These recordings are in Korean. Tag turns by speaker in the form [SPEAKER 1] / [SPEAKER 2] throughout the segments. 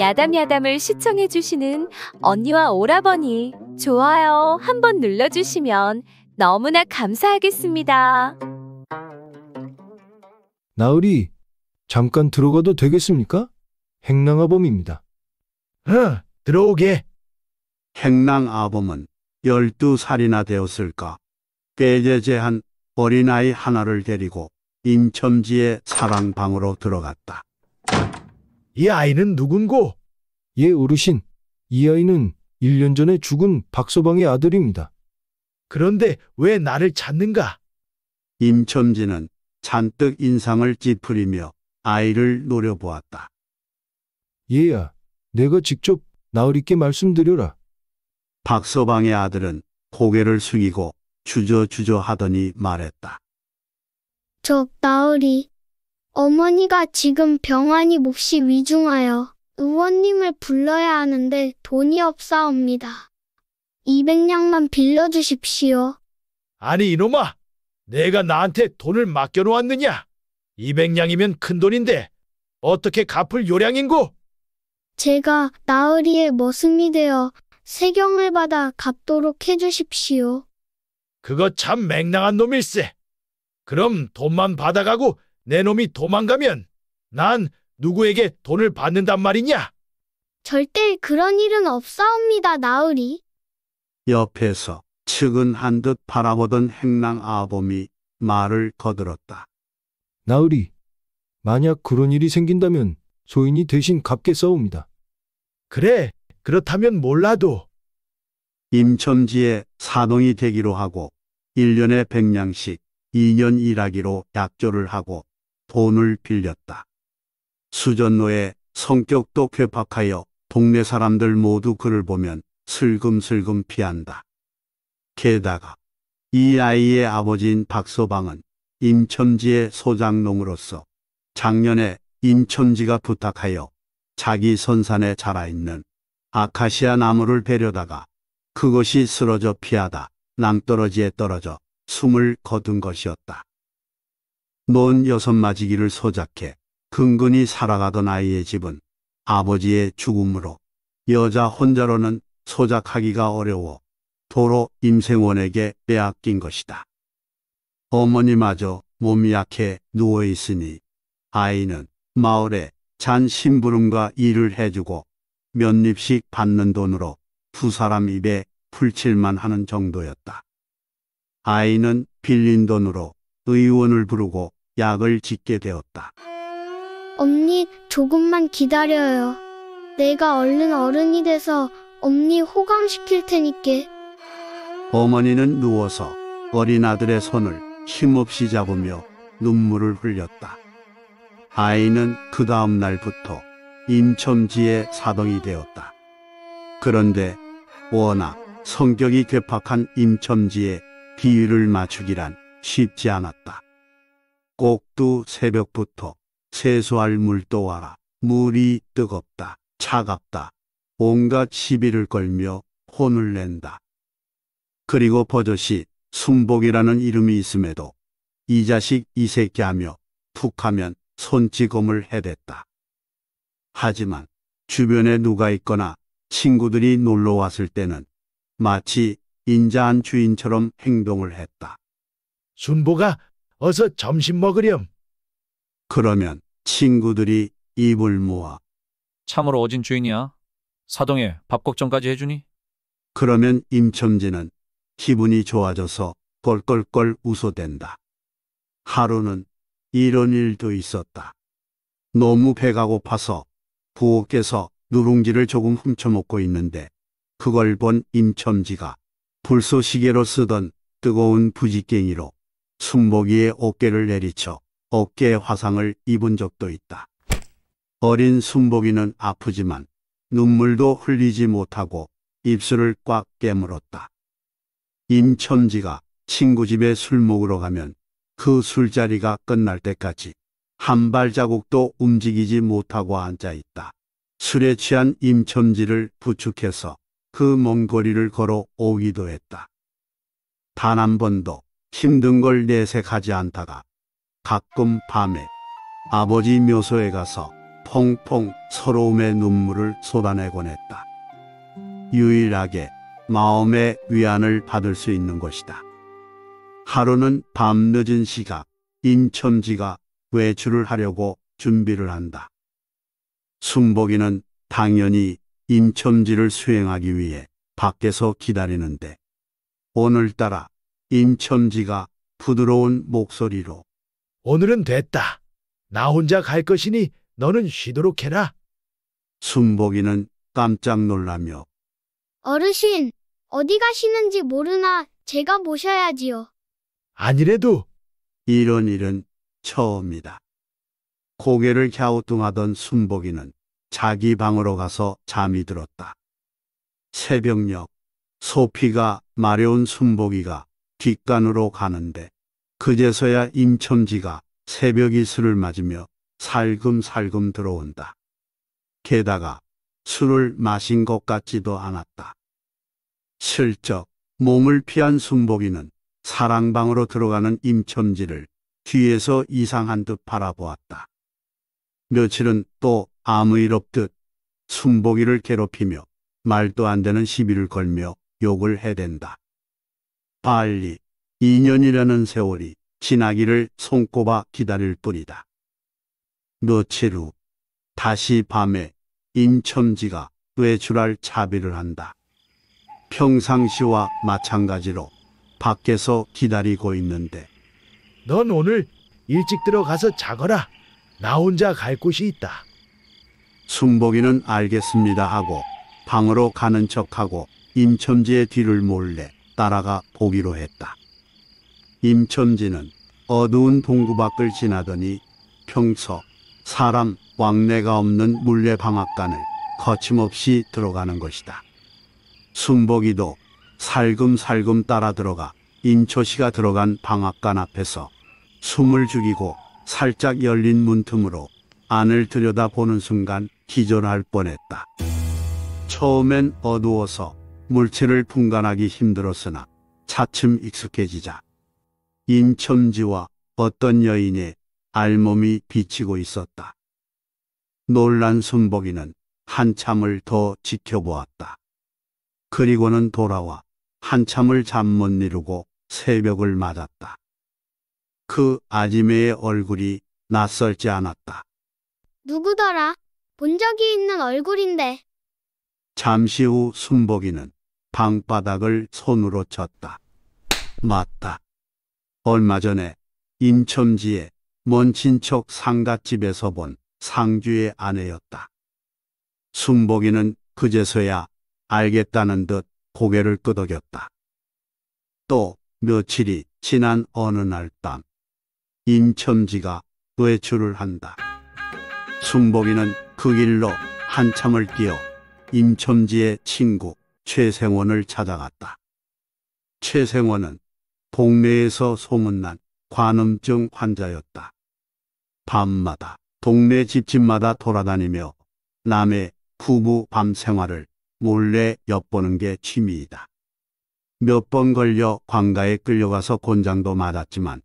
[SPEAKER 1] 야담야담을 시청해주시는 언니와 오라버니 좋아요 한 번 눌러주시면 너무나 감사하겠습니다.
[SPEAKER 2] 나으리, 잠깐 들어가도 되겠습니까? 행랑아범입니다.
[SPEAKER 3] 어, 들어오게. 행랑 아범은 12살이나 되었을까. 빼제제한 어린아이 하나를 데리고 임첨지의 사랑방으로 들어갔다.
[SPEAKER 4] 이 아이는
[SPEAKER 2] 누군고? 예, 어르신. 이 아이는 1년 전에 죽은 박서방의
[SPEAKER 3] 아들입니다. 그런데 왜 나를 찾는가? 임첨지는 잔뜩 인상을 찌푸리며 아이를 노려보았다.
[SPEAKER 2] 얘야, 내가 직접 나으리께 말씀드려라.
[SPEAKER 3] 박서방의 아들은 고개를 숙이고 주저주저 하더니 말했다.
[SPEAKER 5] 저 나으리 어머니가 지금 병환이 몹시 위중하여 의원님을 불러야 하는데 돈이 없사옵니다. 200냥만 빌려주십시오.
[SPEAKER 4] 아니 이놈아, 내가 나한테 돈을 맡겨놓았느냐? 200냥이면 큰돈인데 어떻게 갚을 요량인고?
[SPEAKER 5] 제가 나으리의 머슴이 되어 세경을 받아 갚도록 해주십시오.
[SPEAKER 4] 그거 참 맹랑한 놈일세. 그럼 돈만 받아가고 내 놈이 도망가면 난 누구에게 돈을 받는단
[SPEAKER 3] 말이냐?
[SPEAKER 5] 절대 그런 일은 없사옵니다, 나으리.
[SPEAKER 3] 옆에서 측은한 듯 바라보던 행랑 아범이 말을 거들었다.
[SPEAKER 2] 나으리, 만약 그런 일이 생긴다면 소인이 대신
[SPEAKER 3] 갚겠사옵니다. 그래, 그렇다면 몰라도 임천지의 사동이 되기로 하고 1년에 100량씩 2년 일하기로 약조를 하고 돈을 빌렸다. 수전노의 성격도 괴팍하여 동네 사람들 모두 그를 보면 슬금슬금 피한다. 게다가 이 아이의 아버지인 박서방은 인천지의 소장농으로서 작년에 인천지가 부탁하여 자기 선산에 자라있는 아카시아 나무를 베려다가 그것이 쓰러져 피하다 낭떠러지에 떨어져 숨을 거둔 것이었다. 논 여섯 마지기를 소작해 근근히 살아가던 아이의 집은 아버지의 죽음으로 여자 혼자로는 소작하기가 어려워 도로 임생원에게 빼앗긴 것이다. 어머니마저 몸이 약해 누워있으니 아이는 마을에 잔 심부름과 일을 해주고 몇입씩 받는 돈으로 두 사람 입에 풀칠만 하는 정도였다. 아이는 빌린 돈으로 의원을 부르고 약을 짓게 되었다.
[SPEAKER 5] 언니, 조금만 기다려요. 내가 얼른 어른이 돼서 언니 호강시킬 테니께.
[SPEAKER 3] 어머니는 누워서 어린 아들의 손을 힘없이 잡으며 눈물을 흘렸다. 아이는 그 다음 날부터 임천지의 사동이 되었다. 그런데 워낙 성격이 괴팍한 임천지의 비위를 맞추기란 쉽지 않았다. 꼭두 새벽부터 세수할 물도 와라. 물이 뜨겁다. 차갑다. 온갖 시비를 걸며 혼을 낸다. 그리고 버젓이 순복이라는 이름이 있음에도 이 자식 이 새끼 하며 툭 하면 손찌검을 해댔다. 하지만 주변에 누가 있거나 친구들이 놀러 왔을 때는 마치 인자한 주인처럼 행동을 했다. 순보가 어서 점심 먹으렴. 그러면 친구들이 입을 모아
[SPEAKER 6] 참으로 어진 주인이야. 사동에 밥 걱정까지 해주니?
[SPEAKER 3] 그러면 임첨지는 기분이 좋아져서 껄껄껄 웃어댄다. 하루는 이런 일도 있었다. 너무 배가 고파서 부엌에서 누룽지를 조금 훔쳐먹고 있는데 그걸 본 임첨지가 불쏘시개로 쓰던 뜨거운 부지깽이로 순복이의 어깨를 내리쳐 어깨에 화상을 입은 적도 있다. 어린 순복이는 아프지만 눈물도 흘리지 못하고 입술을 꽉 깨물었다. 임천지가 친구 집에 술 먹으러 가면 그 술자리가 끝날 때까지 한 발자국도 움직이지 못하고 앉아 있다. 술에 취한 임천지를 부축해서 그 먼 거리를 걸어 오기도 했다. 단 한 번도 힘든 걸 내색하지 않다가 가끔 밤에 아버지 묘소에 가서 퐁퐁 서러움의 눈물을 쏟아내곤 했다. 유일하게 마음의 위안을 받을 수 있는 것이다. 하루는 밤늦은 시각 임첨지가 외출을 하려고 준비를 한다. 순복이는 당연히 임첨지를 수행하기 위해 밖에서 기다리는데 오늘따라 임천지가 부드러운 목소리로 오늘은 됐다. 나 혼자 갈 것이니 너는 쉬도록 해라. 순복이는 깜짝 놀라며
[SPEAKER 5] 어르신, 어디 가시는지 모르나 제가 모셔야지요.
[SPEAKER 3] 아니래도 이런 일은 처음이다. 고개를 갸우뚱하던 순복이는 자기 방으로 가서 잠이 들었다. 새벽녘 소피가 마려운 순복이가 뒷간으로 가는데 그제서야 임천지가 새벽 이술을 맞으며 살금살금 들어온다. 게다가 술을 마신 것 같지도 않았다. 슬쩍 몸을 피한 순복이는 사랑방으로 들어가는 임천지를 뒤에서 이상한 듯 바라보았다. 며칠은 또 아무 일 없듯 순복이를 괴롭히며 말도 안 되는 시비를 걸며 욕을 해댄다. 빨리 2년이라는 세월이 지나기를 손꼽아 기다릴 뿐이다. 며칠 후 다시 밤에 임첨지가 외출할 차비를 한다. 평상시와 마찬가지로 밖에서 기다리고 있는데 넌 오늘 일찍 들어가서 자거라. 나 혼자 갈 곳이 있다. 순복이는 알겠습니다 하고 방으로 가는 척하고 임첨지의 뒤를 몰래 따라가 보기로 했다. 임천진은 어두운 동구 밖을 지나더니 평소 사람 왕래가 없는 물레방앗간을 거침없이 들어가는 것이다. 순복이도 살금살금 따라 들어가 인초씨가 들어간 방앗간 앞에서 숨을 죽이고 살짝 열린 문틈으로 안을 들여다보는 순간 기절할 뻔했다. 처음엔 어두워서 물체를 분간하기 힘들었으나 차츰 익숙해지자 임천지와 어떤 여인의 알몸이 비치고 있었다. 놀란 순복이는 한참을 더 지켜보았다. 그리고는 돌아와 한참을 잠 못 이루고 새벽을 맞았다. 그 아지매의 얼굴이 낯설지 않았다.
[SPEAKER 5] 누구더라? 본 적이 있는 얼굴인데.
[SPEAKER 3] 잠시 후 순복이는 방바닥을 손으로 쳤다. 맞다. 얼마 전에 인첨지에먼 친척 상갓집에서 본 상주의 아내였다. 순복이는 그제서야 알겠다는 듯 고개를 끄덕였다. 또 며칠이 지난 어느 날밤인첨지가 외출을 한다. 순복이는 그 길로 한참을 뛰어 임첨지의 친구 최생원을 찾아갔다. 최생원은 동네에서 소문난 관음증 환자였다. 밤마다 동네 집집마다 돌아다니며 남의 부부 밤 생활을 몰래 엿보는 게 취미이다. 몇 번 걸려 광가에 끌려가서 곤장도 맞았지만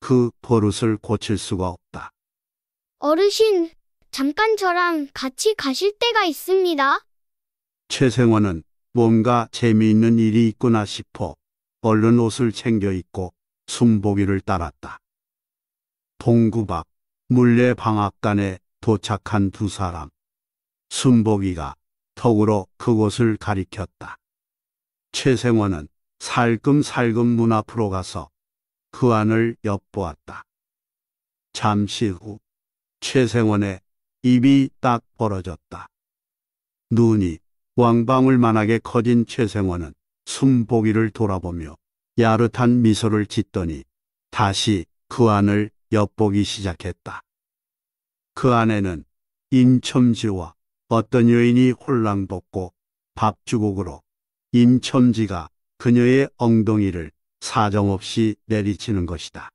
[SPEAKER 3] 그 버릇을 고칠 수가 없다.
[SPEAKER 5] 어르신, 잠깐 저랑 같이 가실 때가 있습니다.
[SPEAKER 3] 최생원은 뭔가 재미있는 일이 있구나 싶어 얼른 옷을 챙겨 입고 숨보기를 따랐다. 동구박 물레 방앗간에 도착한 두 사람. 순보기가 턱으로 그곳을 가리켰다. 최생원은 살금살금 문 앞으로 가서 그 안을 엿보았다. 잠시 후 최생원의 입이 딱 벌어졌다. 눈이 왕방울만하게 커진 최생원은 숨보기를 돌아보며 야릇한 미소를 짓더니 다시 그 안을 엿보기 시작했다. 그 안에는 임첨지와 어떤 여인이 홀랑 벗고 밥주걱으로 임첨지가 그녀의 엉덩이를 사정없이 내리치는 것이다.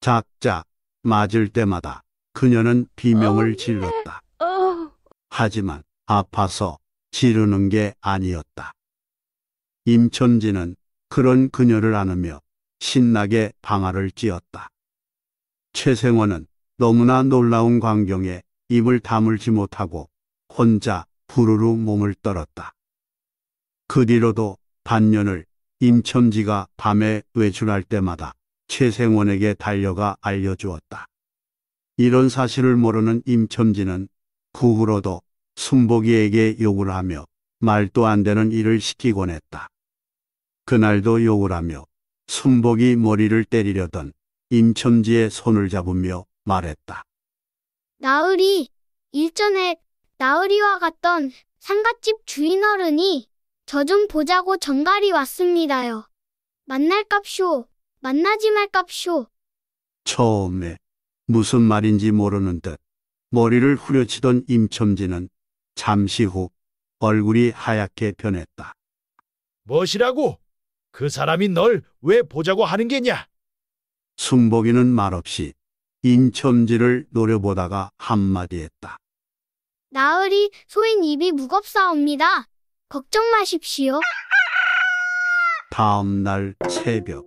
[SPEAKER 3] 작작 맞을 때마다 그녀는 비명을 어, 네. 질렀다. 어. 하지만 아파서 지르는 게 아니었다. 임천지는 그런 그녀를 안으며 신나게 방아를 찧었다. 최생원은 너무나 놀라운 광경에 입을 다물지 못하고 혼자 부르르 몸을 떨었다. 그 뒤로도 반년을 임천지가 밤에 외출할 때마다 최생원에게 달려가 알려주었다. 이런 사실을 모르는 임천지는 그 후로도 순복이에게 욕을 하며 말도 안 되는 일을 시키곤 했다. 그날도 욕을 하며 순복이 머리를 때리려던 임첨지의 손을 잡으며 말했다.
[SPEAKER 5] 나으리, 일전에 나으리와 갔던 상갓집 주인 어른이 저 좀 보자고 정갈이 왔습니다요. 만날값쇼, 만나지 말값쇼.
[SPEAKER 3] 처음에 무슨 말인지 모르는 듯 머리를 후려치던 임첨지는 잠시 후 얼굴이 하얗게 변했다.
[SPEAKER 4] 무엇이라고? 그 사람이 널 왜 보자고 하는 게냐?
[SPEAKER 3] 순복이는 말없이 인천지를 노려보다가 한마디 했다.
[SPEAKER 5] 나으리 소인 입이 무겁사옵니다. 걱정 마십시오.
[SPEAKER 3] 다음 날 새벽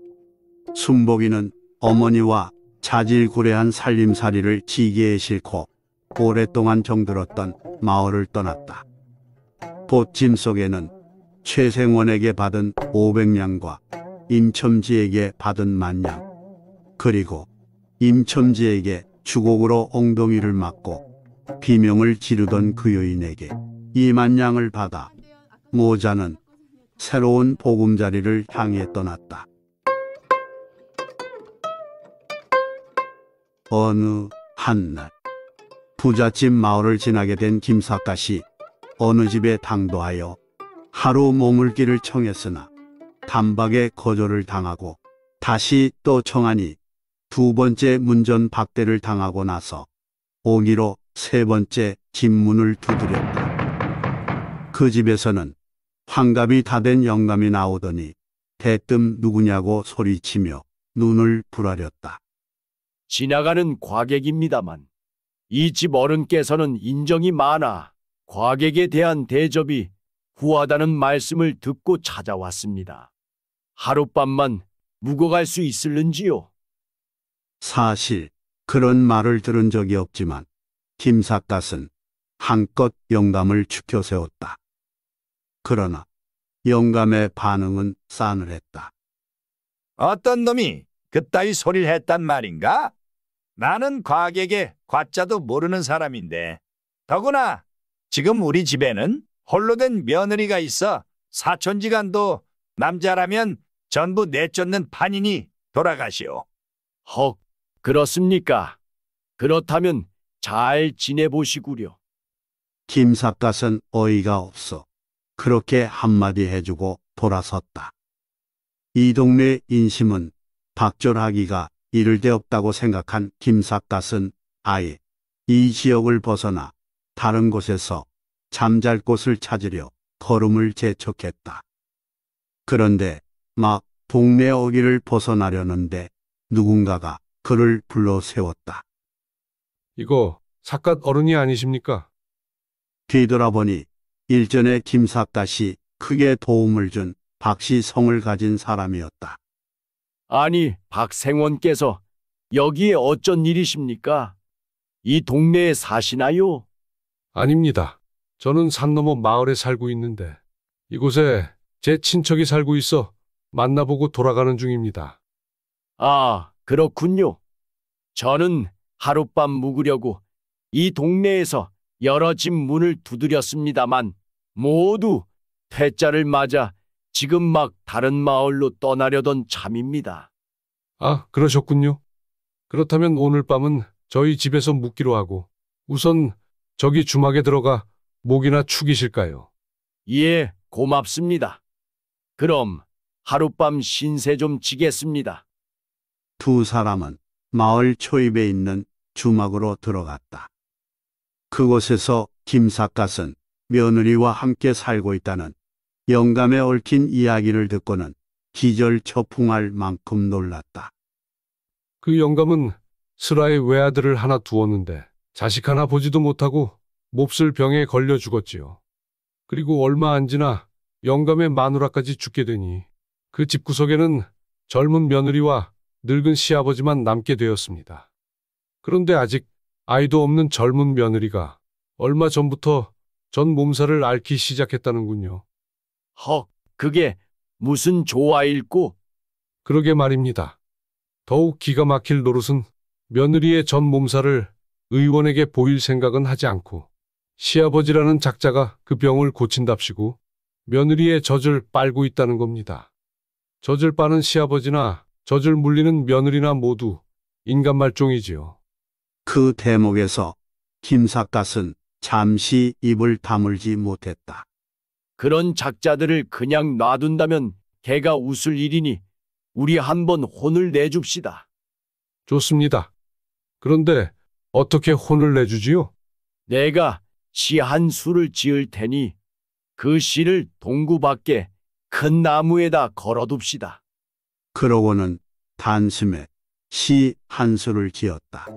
[SPEAKER 3] 순복이는 어머니와 자질구레한 살림살이를 지게에 싣고 오랫동안 정들었던 마을을 떠났다. 보짐 속에는 최생원에게 받은 500냥과 임첨지에게 받은 만냥, 그리고 임첨지에게 주곡으로 엉덩이를 맞고 비명을 지르던 그 여인에게 이만냥을 받아 모자는 새로운 보금자리를 향해 떠났다. 어느 한날 부잣집 마을을 지나게 된 김사까 씨 어느 집에 당도하여 하루 머물 기를 청했으나 단박에 거절을 당하고 다시 또 청하니 두 번째 문전 박대를 당하고 나서 오기로 세 번째 집문을 두드렸다. 그 집에서는 환갑이 다 된 영감이 나오더니 대뜸 누구냐고 소리치며 눈을 부라렸다.
[SPEAKER 7] 지나가는 과객입니다만 이집 어른께서는 인정이 많아 과객에 대한 대접이 후하다는 말씀을 듣고 찾아왔습니다. 하룻밤만 묵어갈 수 있을는지요?
[SPEAKER 3] 사실 그런 말을 들은 적이 없지만 김삿갓은 한껏 영감을 추켜 세웠다. 그러나 영감의 반응은
[SPEAKER 2] 싸늘했다. 어떤 놈이 그따위 소리를 했단 말인가? 나는 과학에게 과자도 모르는 사람인데. 더구나 지금 우리 집에는 홀로 된 며느리가 있어 사촌지간도 남자라면
[SPEAKER 7] 전부 내쫓는 판이니 돌아가시오. 헉, 그렇습니까? 그렇다면 잘 지내보시구려.
[SPEAKER 3] 김삿갓은 어이가 없어 그렇게 한마디 해주고 돌아섰다. 이 동네 인심은 박절하기가 이를 데 없다고 생각한 김삿갓은 아예 이 지역을 벗어나 다른 곳에서 잠잘 곳을 찾으려 걸음을 재촉했다. 그런데 막 동네 어귀를 벗어나려는데 누군가가 그를 불러 세웠다.
[SPEAKER 8] 이거 삿갓 어른이 아니십니까?
[SPEAKER 3] 뒤돌아보니 일전에 김삿갓이 크게 도움을 준 박씨 성을 가진 사람이었다.
[SPEAKER 7] 아니, 박생원께서 여기에 어쩐
[SPEAKER 8] 일이십니까? 이 동네에 사시나요? 아닙니다. 저는 산 너머 마을에 살고 있는데 이곳에 제 친척이 살고 있어 만나보고 돌아가는 중입니다. 아, 그렇군요.
[SPEAKER 7] 저는 하룻밤 묵으려고 이 동네에서 여러 집 문을 두드렸습니다만 모두 퇴짜를 맞아 지금 막 다른 마을로 떠나려던 참입니다.
[SPEAKER 8] 아, 그러셨군요. 그렇다면 오늘 밤은 저희 집에서 묵기로 하고 우선 저기 주막에 들어가 목이나 축이실까요? 예, 고맙습니다. 그럼
[SPEAKER 7] 하룻밤 신세 좀 지겠습니다.
[SPEAKER 3] 두 사람은 마을 초입에 있는 주막으로 들어갔다. 그곳에서 김삿갓은 며느리와 함께 살고 있다는 영감에 얽힌 이야기를 듣고는 기절처풍할 만큼 놀랐다.
[SPEAKER 8] 그 영감은 슬아의 외아들을 하나 두었는데 자식 하나 보지도 못하고 몹쓸 병에 걸려 죽었지요. 그리고 얼마 안 지나 영감의 마누라까지 죽게 되니 그 집구석에는 젊은 며느리와 늙은 시아버지만 남게 되었습니다. 그런데 아직 아이도 없는 젊은 며느리가 얼마 전부터 전 몸살을 앓기 시작했다는군요. 헉, 그게 무슨 조화일꼬? 그러게 말입니다. 더욱 기가 막힐 노릇은 며느리의 전 몸살을 의원에게 보일 생각은 하지 않고 시아버지라는 작자가 그 병을 고친답시고 며느리의 젖을 빨고 있다는 겁니다. 젖을 빠는 시아버지나 젖을 물리는 며느리나 모두 인간 말종이지요.
[SPEAKER 3] 그 대목에서 김삿갓은 잠시 입을 다물지 못했다. 그런 작자들을 그냥 놔둔다면 개가
[SPEAKER 7] 웃을 일이니 우리 한번 혼을 내줍시다. 좋습니다. 그런데 어떻게 혼을 내주지요? 내가 시 한 수를 지을 테니 그 시를 동구 밖에 큰 나무에다
[SPEAKER 3] 걸어둡시다. 그러고는 단숨에 시 한 수를 지었다.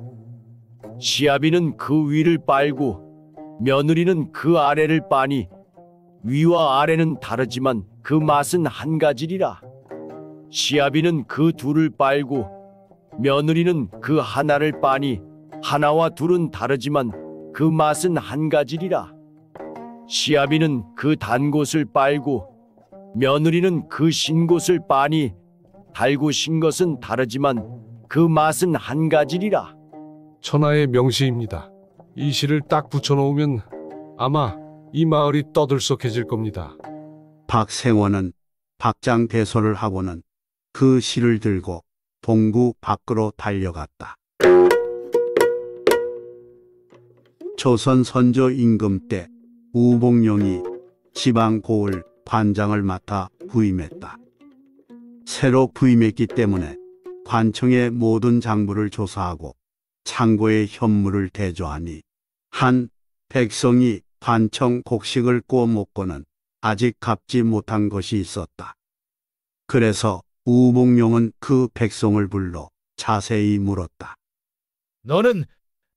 [SPEAKER 3] 시아비는 그 위를 빨고 며느리는 그
[SPEAKER 7] 아래를 빠니 위와 아래는 다르지만 그 맛은 한 가지리라. 시아비는 그 둘을 빨고 며느리는 그 하나를 빠니 하나와 둘은 다르지만 그 맛은 한 가지리라. 시아비는 그 단 곳을 빨고 며느리는 그 신 곳을 빠니 달고 신 것은 다르지만 그 맛은 한 가지리라.
[SPEAKER 8] 천하의 명시입니다. 이 시를 딱 붙여놓으면 아마 이 마을이 떠들썩해질 겁니다.
[SPEAKER 3] 박생원은 박장 대소를 하고는 그 실을 들고 동구 밖으로 달려갔다. 조선 선조 임금 때 우봉룡이 지방 고을 관장을 맡아 부임했다. 새로 부임했기 때문에 관청의 모든 장부를 조사하고 창고의 현물을 대조하니 한 백성이 한청 곡식을 구워 먹고는 아직 갚지 못한 것이 있었다. 그래서 우봉룡은 그 백성을 불러 자세히 물었다.
[SPEAKER 4] 너는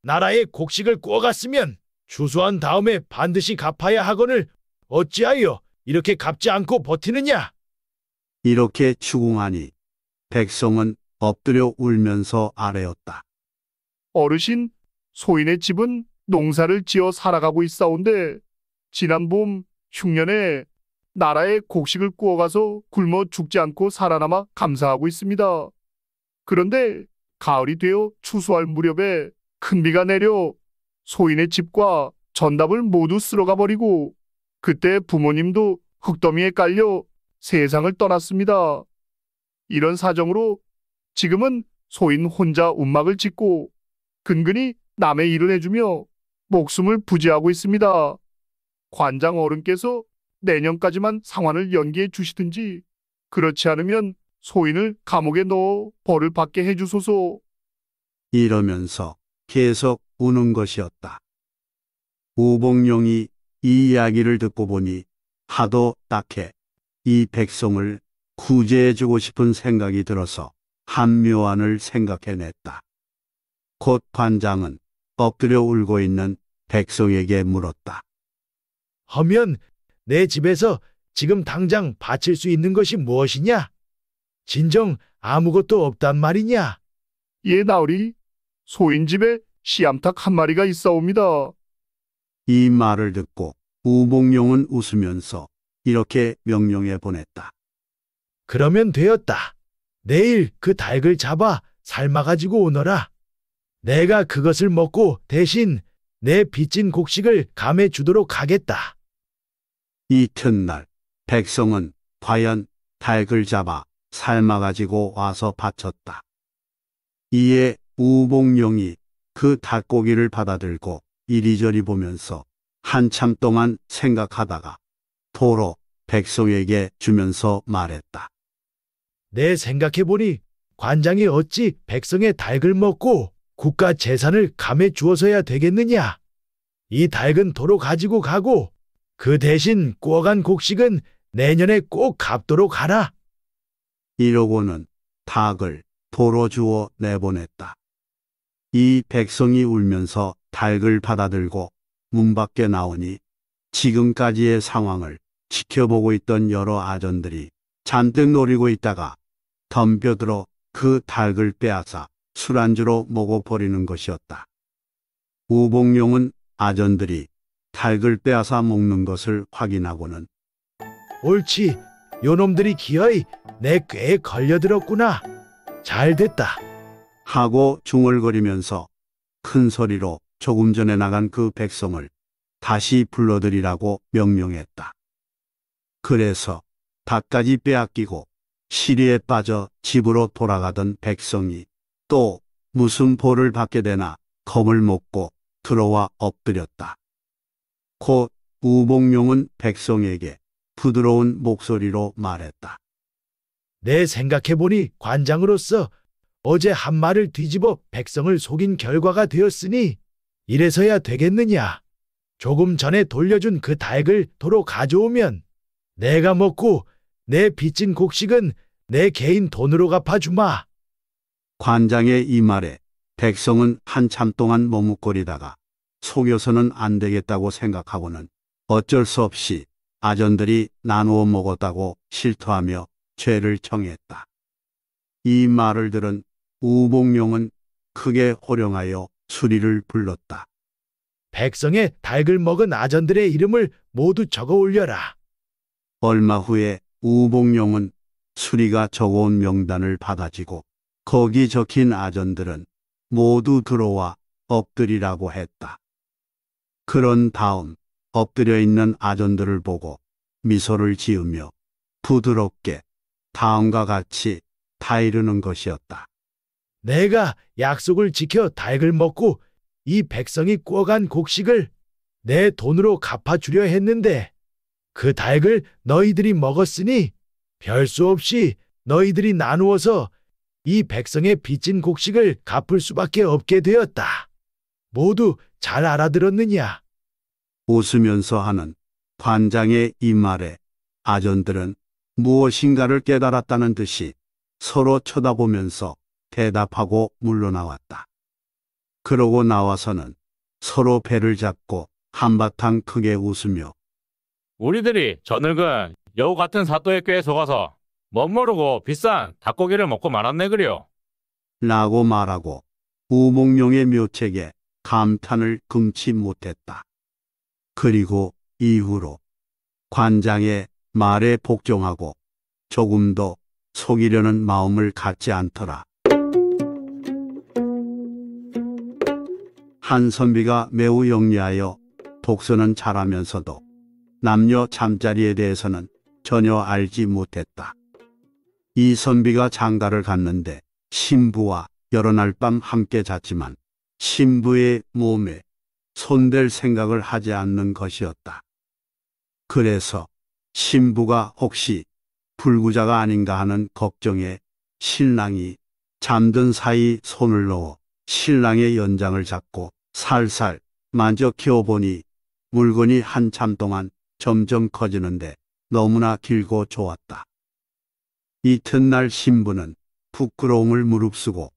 [SPEAKER 4] 나라의 곡식을 구워갔으면 주소한 다음에 반드시 갚아야 하거늘 어찌하여 이렇게 갚지 않고 버티느냐?
[SPEAKER 3] 이렇게 추궁하니 백성은 엎드려 울면서 아뢰었다.
[SPEAKER 9] 어르신, 소인의 집은 농사를 지어 살아가고 있사온데 지난 봄 흉년에 나라에 곡식을 구워가서 굶어 죽지 않고 살아남아 감사하고 있습니다. 그런데 가을이 되어 추수할 무렵에 큰 비가 내려 소인의 집과 전답을 모두 쓸어가 버리고 그때 부모님도 흙더미에 깔려 세상을 떠났습니다. 이런 사정으로 지금은 소인 혼자 움막을 짓고 근근히 남의 일을 해주며 목숨을 부지하고 있습니다. 관장 어른께서 내년까지만 상환을 연기해 주시든지 그렇지 않으면 소인을 감옥에 넣어 벌을 받게 해주소서.
[SPEAKER 3] 이러면서 계속 우는 것이었다. 우봉룡이 이 이야기를 듣고 보니 하도 딱해 이 백성을 구제해주고 싶은 생각이 들어서 한묘안을 생각해냈다. 곧 관장은 엎드려 울고 있는 백성에게 물었다.
[SPEAKER 4] 하면 내 집에서 지금 당장 바칠 수 있는 것이 무엇이냐?
[SPEAKER 9] 진정 아무것도 없단 말이냐? 예, 나으리. 소인 집에 시암탉 한 마리가 있어옵니다.
[SPEAKER 3] 이 말을 듣고 우봉룡은 웃으면서 이렇게 명령해 보냈다. 그러면 되었다. 내일 그 닭을 잡아 삶아가지고 오너라. 내가 그것을 먹고 대신 내
[SPEAKER 4] 빚진 곡식을 감해 주도록 하겠다.
[SPEAKER 3] 이튿날 백성은 과연 닭을 잡아 삶아 가지고 와서 바쳤다. 이에 우봉룡이 그 닭고기를 받아들고 이리저리 보면서 한참 동안 생각하다가 도로 백성에게 주면서 말했다.
[SPEAKER 4] 내 생각해보니 관장이 어찌 백성의 닭을 먹고 국가 재산을 감해 주어서야 되겠느냐? 이 닭은 도로 가지고 가고 그
[SPEAKER 3] 대신 꾸어간 곡식은 내년에 꼭 갚도록 하라. 이러고는 닭을 도로 주어 내보냈다. 이 백성이 울면서 닭을 받아들고 문 밖에 나오니 지금까지의 상황을 지켜보고 있던 여러 아전들이 잔뜩 노리고 있다가 덤벼들어 그 닭을 빼앗아 술안주로 먹어 버리는 것이었다. 우봉룡은 아전들이 닭을 빼앗아 먹는 것을 확인하고는 옳지, 요놈들이 기어이 내 꾀에 걸려들었구나. 잘됐다. 하고 중얼거리면서 큰 소리로 조금 전에 나간 그 백성을 다시 불러들이라고 명령했다. 그래서 닭까지 빼앗기고 시리에 빠져 집으로 돌아가던 백성이 또 무슨 보를 받게 되나 검을 먹고 들어와 엎드렸다. 곧우봉룡은 백성에게 부드러운 목소리로 말했다.
[SPEAKER 4] 내 생각해보니 관장으로서 어제 한 말을 뒤집어 백성을 속인 결과가 되었으니 이래서야 되겠느냐. 조금 전에 돌려준 그 닭을 도로 가져오면 내가 먹고 내 빚진 곡식은 내 개인 돈으로 갚아주마.
[SPEAKER 3] 관장의 이 말에 백성은 한참 동안 머뭇거리다가 속여서는 안 되겠다고 생각하고는 어쩔 수 없이 아전들이 나누어 먹었다고 실토하며 죄를 청했다. 이 말을 들은 우봉룡은 크게 호령하여 수리를 불렀다.
[SPEAKER 4] 백성의 닭을 먹은 아전들의 이름을 모두 적어 올려라.
[SPEAKER 3] 얼마 후에 우봉룡은 수리가 적어온 명단을 받아지고 거기 적힌 아전들은 모두 들어와 엎드리라고 했다. 그런 다음 엎드려 있는 아전들을 보고 미소를 지으며 부드럽게 다음과 같이 다이르는 것이었다.
[SPEAKER 4] 내가 약속을 지켜 닭을 먹고 이 백성이 꾸어간 곡식을 내 돈으로 갚아주려 했는데 그 닭을 너희들이 먹었으니 별 수 없이 너희들이 나누어서 이 백성의 빚진 곡식을 갚을 수밖에 없게 되었다. 모두 잘 알아들었느냐?
[SPEAKER 3] 웃으면서 하는 관장의 이 말에 아전들은 무엇인가를 깨달았다는 듯이 서로 쳐다보면서 대답하고 물러나왔다. 그러고 나와서는 서로 배를 잡고 한바탕 크게 웃으며
[SPEAKER 10] 우리들이 저늙은 여우 같은 사또에 꾀에 속아서 멋모르고 비싼 닭고기를 먹고 말았네 그려.
[SPEAKER 3] 라고 말하고 우몽룡의 묘책에 감탄을 금치 못했다. 그리고 이후로 관장의 말에 복종하고 조금 도 속이려는 마음을 갖지 않더라. 한선비가 매우 영리하여 독서는 잘하면서도 남녀 잠자리에 대해서는 전혀 알지 못했다. 이 선비가 장가를 갔는데 신부와 여러 날 밤 함께 잤지만 신부의 몸에 손댈 생각을 하지 않는 것이었다. 그래서 신부가 혹시 불구자가 아닌가 하는 걱정에 신랑이 잠든 사이 손을 넣어 신랑의 연장을 잡고 살살 만져 키워보니 물건이 한참 동안 점점 커지는데 너무나 길고 좋았다. 이튿날 신부는 부끄러움을 무릅쓰고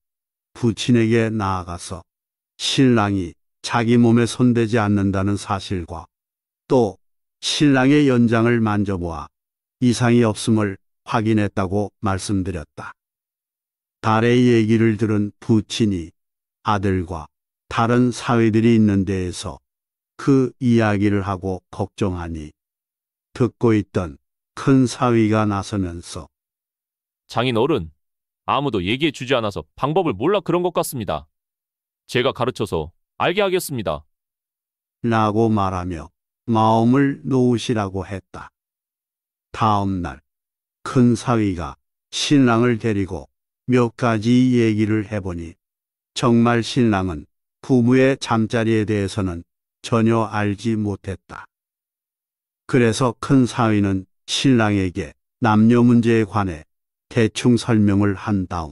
[SPEAKER 3] 부친에게 나아가서 신랑이 자기 몸에 손대지 않는다는 사실과 또 신랑의 연장을 만져보아 이상이 없음을 확인했다고 말씀드렸다. 달의 얘기를 들은 부친이 아들과 다른 사회들이 있는 데에서 그 이야기를 하고 걱정하니 듣고 있던 큰 사위가 나서면서
[SPEAKER 10] 장인어른, 아무도 얘기해 주지 않아서 방법을 몰라 그런 것 같습니다. 제가 가르쳐서 알게 하겠습니다.
[SPEAKER 3] 라고 말하며 마음을 놓으시라고 했다. 다음 날, 큰 사위가 신랑을 데리고 몇 가지 얘기를 해보니 정말 신랑은 부부의 잠자리에 대해서는 전혀 알지 못했다. 그래서 큰 사위는 신랑에게 남녀 문제에 관해 대충 설명을 한 다음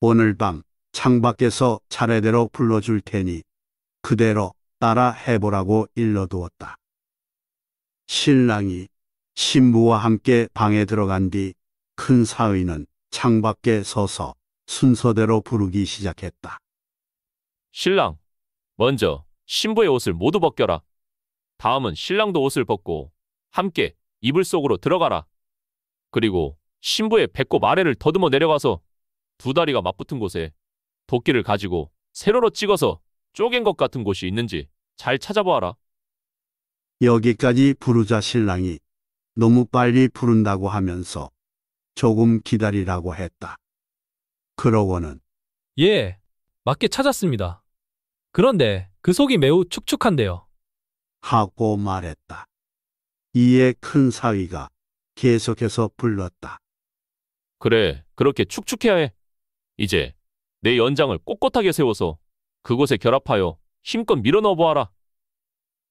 [SPEAKER 3] 오늘 밤 창밖에서 차례대로 불러줄 테니 그대로 따라 해보라고 일러두었다. 신랑이 신부와 함께 방에 들어간 뒤 큰사위는 창밖에 서서 순서대로 부르기 시작했다.
[SPEAKER 10] 신랑, 먼저 신부의 옷을 모두 벗겨라. 다음은 신랑도 옷을 벗고 함께 이불 속으로 들어가라. 그리고 신부의 배꼽 아래를 더듬어 내려가서 두 다리가 맞붙은 곳에 도끼를 가지고 세로로 찍어서 쪼갠 것 같은 곳이 있는지 잘 찾아보아라.
[SPEAKER 3] 여기까지 부르자 신랑이 너무 빨리 부른다고 하면서 조금 기다리라고
[SPEAKER 6] 했다. 그러고는 예, 맞게 찾았습니다. 그런데 그 속이 매우 축축한데요. 하고 말했다.
[SPEAKER 3] 이에 큰 사위가 계속해서 불렀다.
[SPEAKER 10] 그래, 그렇게 축축해야 해. 이제 내 연장을 꼿꼿하게 세워서 그곳에 결합하여 힘껏 밀어넣어 보아라.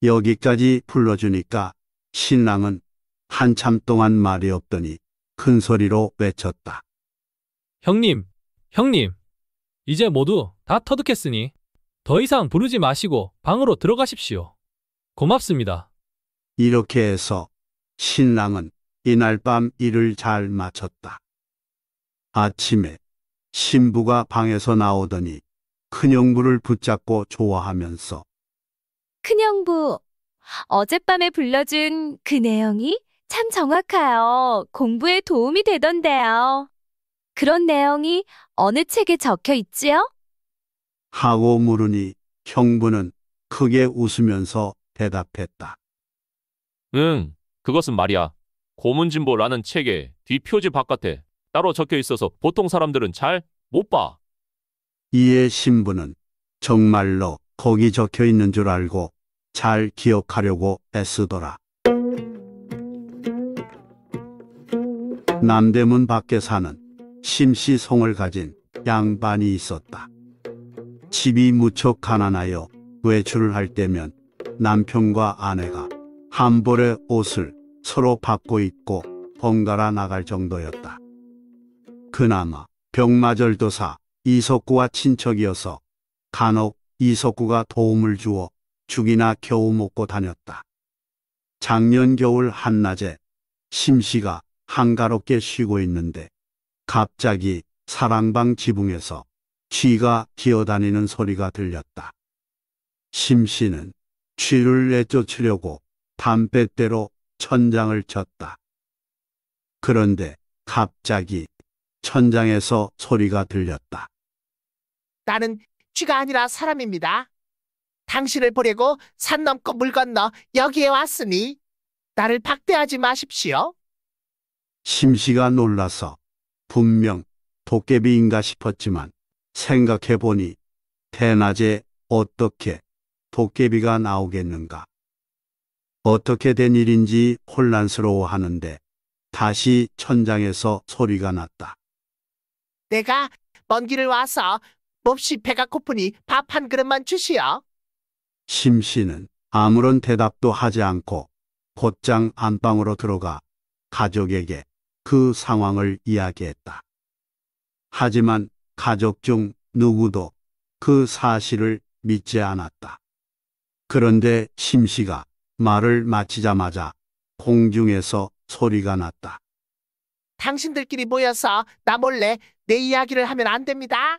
[SPEAKER 3] 여기까지 불러주니까 신랑은 한참 동안 말이 없더니 큰 소리로 외쳤다.
[SPEAKER 6] 형님, 형님, 이제 모두 다 터득했으니 더 이상 부르지 마시고 방으로 들어가십시오. 고맙습니다. 이렇게
[SPEAKER 3] 해서 신랑은 이날 밤 일을 잘 마쳤다. 아침에 신부가 방에서 나오더니 큰형부를 붙잡고 좋아하면서
[SPEAKER 1] 큰형부, 어젯밤에 불러준 그 내용이 참정확하여 공부에 도움이 되던데요. 그런 내용이 어느 책에 적혀 있지요?
[SPEAKER 3] 하고 물으니 형부는 크게 웃으면서 대답했다.
[SPEAKER 10] 응, 그것은 말이야. 고문진보라는 책의 뒷표지 바깥에 따로 적혀 있어서 보통 사람들은 잘 못 봐.
[SPEAKER 3] 이에 신부는 정말로 거기 적혀 있는 줄 알고 잘 기억하려고 애쓰더라. 남대문 밖에 사는 심시성을 가진 양반이 있었다. 집이 무척 가난하여 외출을 할 때면 남편과 아내가 한 벌의 옷을 서로 받고 입고 번갈아 나갈 정도였다. 그나마 병마절도사 이석구와 친척이어서 간혹 이석구가 도움을 주어 죽이나 겨우 먹고 다녔다. 작년 겨울 한낮에 심씨가 한가롭게 쉬고 있는데 갑자기 사랑방 지붕에서 쥐가 기어다니는 소리가 들렸다. 심씨는 쥐를 내쫓으려고 담뱃대로 천장을 쳤다. 그런데 갑자기 천장에서 소리가 들렸다.
[SPEAKER 11] 나는 쥐가 아니라 사람입니다. 당신을 보려고 산 넘고 물 건너 여기에 왔으니 나를 박대하지 마십시오.
[SPEAKER 3] 심씨가 놀라서 분명 도깨비인가 싶었지만 생각해보니 대낮에 어떻게 도깨비가 나오겠는가. 어떻게 된 일인지 혼란스러워하는데 다시 천장에서 소리가 났다.
[SPEAKER 11] 내가 먼 길을 와서 몹시 배가 고프니 밥 한 그릇만 주시오.
[SPEAKER 3] 심씨는 아무런 대답도 하지 않고 곧장 안방으로 들어가 가족에게 그 상황을 이야기했다. 하지만 가족 중 누구도 그 사실을 믿지 않았다. 그런데 심씨가 말을 마치자마자 공중에서 소리가 났다.
[SPEAKER 11] 당신들끼리 모여서 나 몰래 내 이야기를 하면 안 됩니다.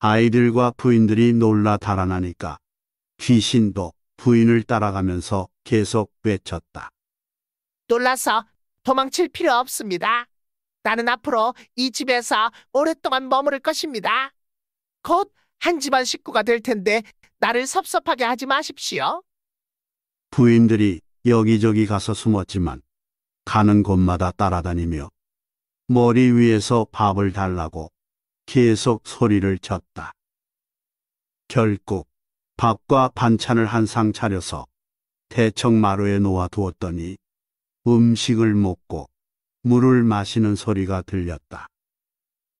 [SPEAKER 3] 아이들과 부인들이 놀라 달아나니까 귀신도 부인을 따라가면서 계속 외쳤다.
[SPEAKER 11] 놀라서 도망칠 필요 없습니다. 나는 앞으로 이 집에서 오랫동안 머무를 것입니다. 곧 한 집안 식구가 될 텐데 나를 섭섭하게 하지 마십시오.
[SPEAKER 3] 부인들이 여기저기 가서 숨었지만 가는 곳마다 따라다니며 머리 위에서 밥을 달라고 계속 소리를 쳤다. 결국 밥과 반찬을 한 상 차려서 대청마루에 놓아두었더니 음식을 먹고 물을 마시는 소리가 들렸다.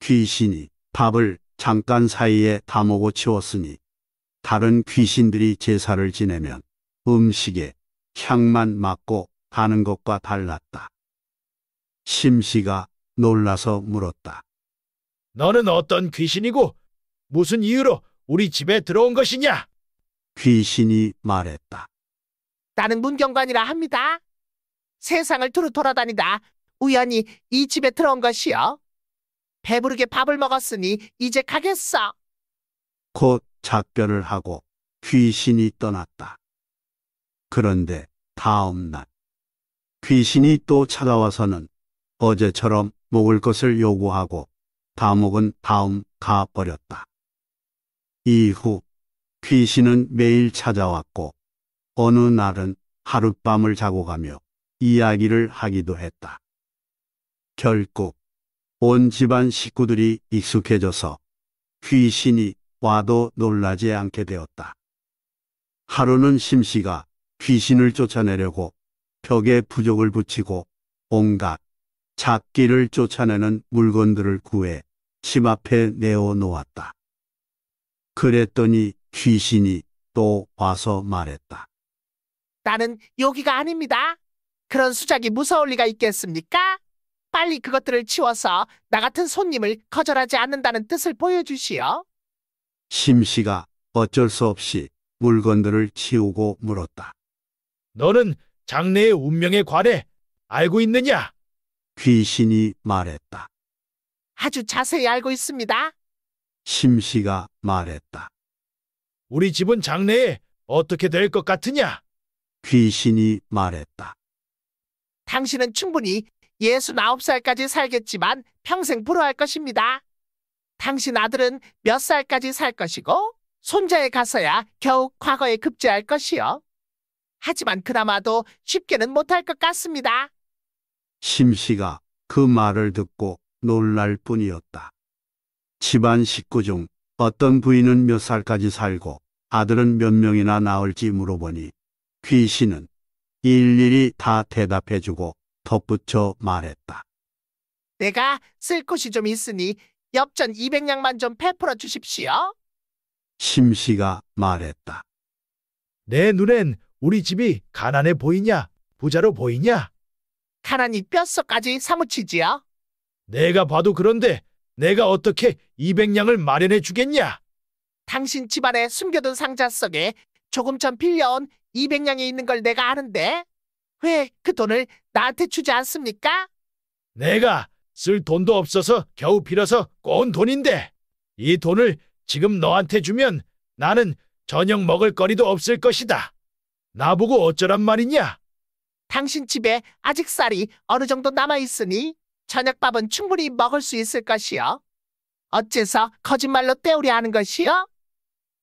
[SPEAKER 3] 귀신이 밥을 잠깐 사이에 다 먹어 치웠으니 다른 귀신들이 제사를 지내면 음식에 향만 맡고 가는 것과 달랐다. 심씨가 놀라서 물었다.
[SPEAKER 4] 너는 어떤 귀신이고 무슨 이유로 우리 집에 들어온
[SPEAKER 11] 것이냐?
[SPEAKER 3] 귀신이 말했다.
[SPEAKER 11] 나는 문경관이라 합니다. 세상을 두루 돌아다니다 우연히 이 집에 들어온 것이요. 배부르게 밥을 먹었으니 이제 가겠어.
[SPEAKER 3] 곧 작별을 하고 귀신이 떠났다. 그런데 다음 날 귀신이 또 찾아와서는 어제처럼 먹을 것을 요구하고 다목은 다음 가버렸다. 이후 귀신은 매일 찾아왔고 어느 날은 하룻밤을 자고 가며 이야기를 하기도 했다. 결국 온 집안 식구들이 익숙해져서 귀신이 와도 놀라지 않게 되었다. 하루는 심씨가 귀신을 쫓아내려고 벽에 부적을 붙이고 온갖 잡기를 쫓아내는 물건들을 구해 침 앞에 내어놓았다. 그랬더니 귀신이 또 와서 말했다.
[SPEAKER 11] 나는 여기가 아닙니다. 그런 수작이 무서울 리가 있겠습니까? 빨리 그것들을 치워서 나 같은 손님을 거절하지 않는다는 뜻을 보여주시오.
[SPEAKER 3] 심씨가 어쩔 수 없이 물건들을 치우고 물었다.
[SPEAKER 4] 너는 장래의
[SPEAKER 3] 운명에 관해 알고 있느냐? 귀신이 말했다.
[SPEAKER 11] 아주 자세히 알고 있습니다.
[SPEAKER 3] 심씨가 말했다.
[SPEAKER 4] 우리 집은 장래에 어떻게 될 것 같으냐? 귀신이 말했다.
[SPEAKER 11] 당신은 충분히 69살까지 살겠지만 평생 불효할 것입니다. 당신 아들은 몇 살까지 살 것이고 손자에 가서야 겨우 과거에 급제할 것이요. 하지만 그나마도 쉽게는 못할 것 같습니다.
[SPEAKER 3] 심씨가 그 말을 듣고 놀랄 뿐이었다. 집안 식구 중 어떤 부인은 몇 살까지 살고 아들은 몇 명이나 낳을지 물어보니 귀신은 일일이 다 대답해주고 덧붙여 말했다.
[SPEAKER 11] 내가 쓸 곳이 좀 있으니 엽전 200냥만 좀 베풀어 주십시오.
[SPEAKER 3] 심씨가
[SPEAKER 4] 말했다. 내 눈엔 우리 집이 가난해 보이냐? 부자로 보이냐?
[SPEAKER 11] 가난이 뼛속까지 사무치지요.
[SPEAKER 4] 내가 봐도 그런데 내가 어떻게 200냥을 마련해 주겠냐?
[SPEAKER 11] 당신 집안에 숨겨둔 상자 속에 조금 전 빌려온 200냥이 있는 걸 내가 아는데 왜 그 돈을 나한테 주지 않습니까?
[SPEAKER 4] 내가 쓸 돈도 없어서 겨우 빌어서 꼰 돈인데 이 돈을 지금 너한테 주면 나는 저녁 먹을 거리도 없을 것이다. 나보고 어쩌란 말이냐?
[SPEAKER 11] 당신 집에 아직 쌀이 어느 정도 남아있으니 저녁밥은 충분히 먹을 수 있을 것이요. 어째서 거짓말로 때우려 하는 것이요?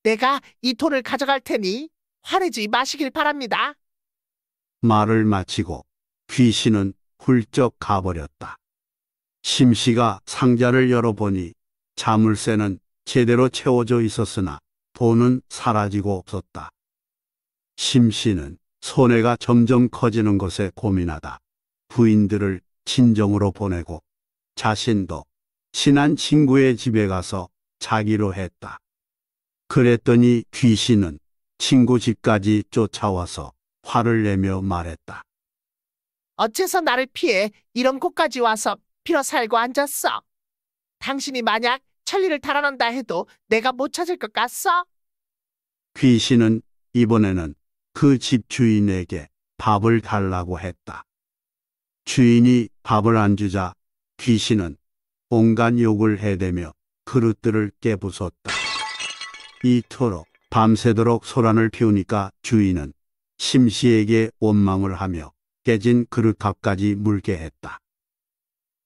[SPEAKER 11] 내가 이 돈을 가져갈 테니 화내지 마시길 바랍니다.
[SPEAKER 3] 말을 마치고 귀신은 훌쩍 가버렸다. 심씨가 상자를 열어보니 자물쇠는 제대로 채워져 있었으나 돈은 사라지고 없었다. 심씨는 손해가 점점 커지는 것에 고민하다 부인들을 친정으로 보내고 자신도 친한 친구의 집에 가서 자기로 했다. 그랬더니 귀신은 친구 집까지 쫓아와서 화를 내며 말했다.
[SPEAKER 11] 어째서 나를 피해 이런 곳까지 와서 피러 살고 앉았어? 당신이 만약 천리를 달아난다 해도 내가 못 찾을 것 같소?
[SPEAKER 3] 귀신은 이번에는 그집 주인에게 밥을 달라고 했다. 주인이 밥을 안 주자 귀신은 온갖 욕을 해대며 그릇들을 깨부쉈다. 이토록 밤새도록 소란을 피우니까 주인은 심씨에게 원망을 하며 깨진 그릇값까지 물게 했다.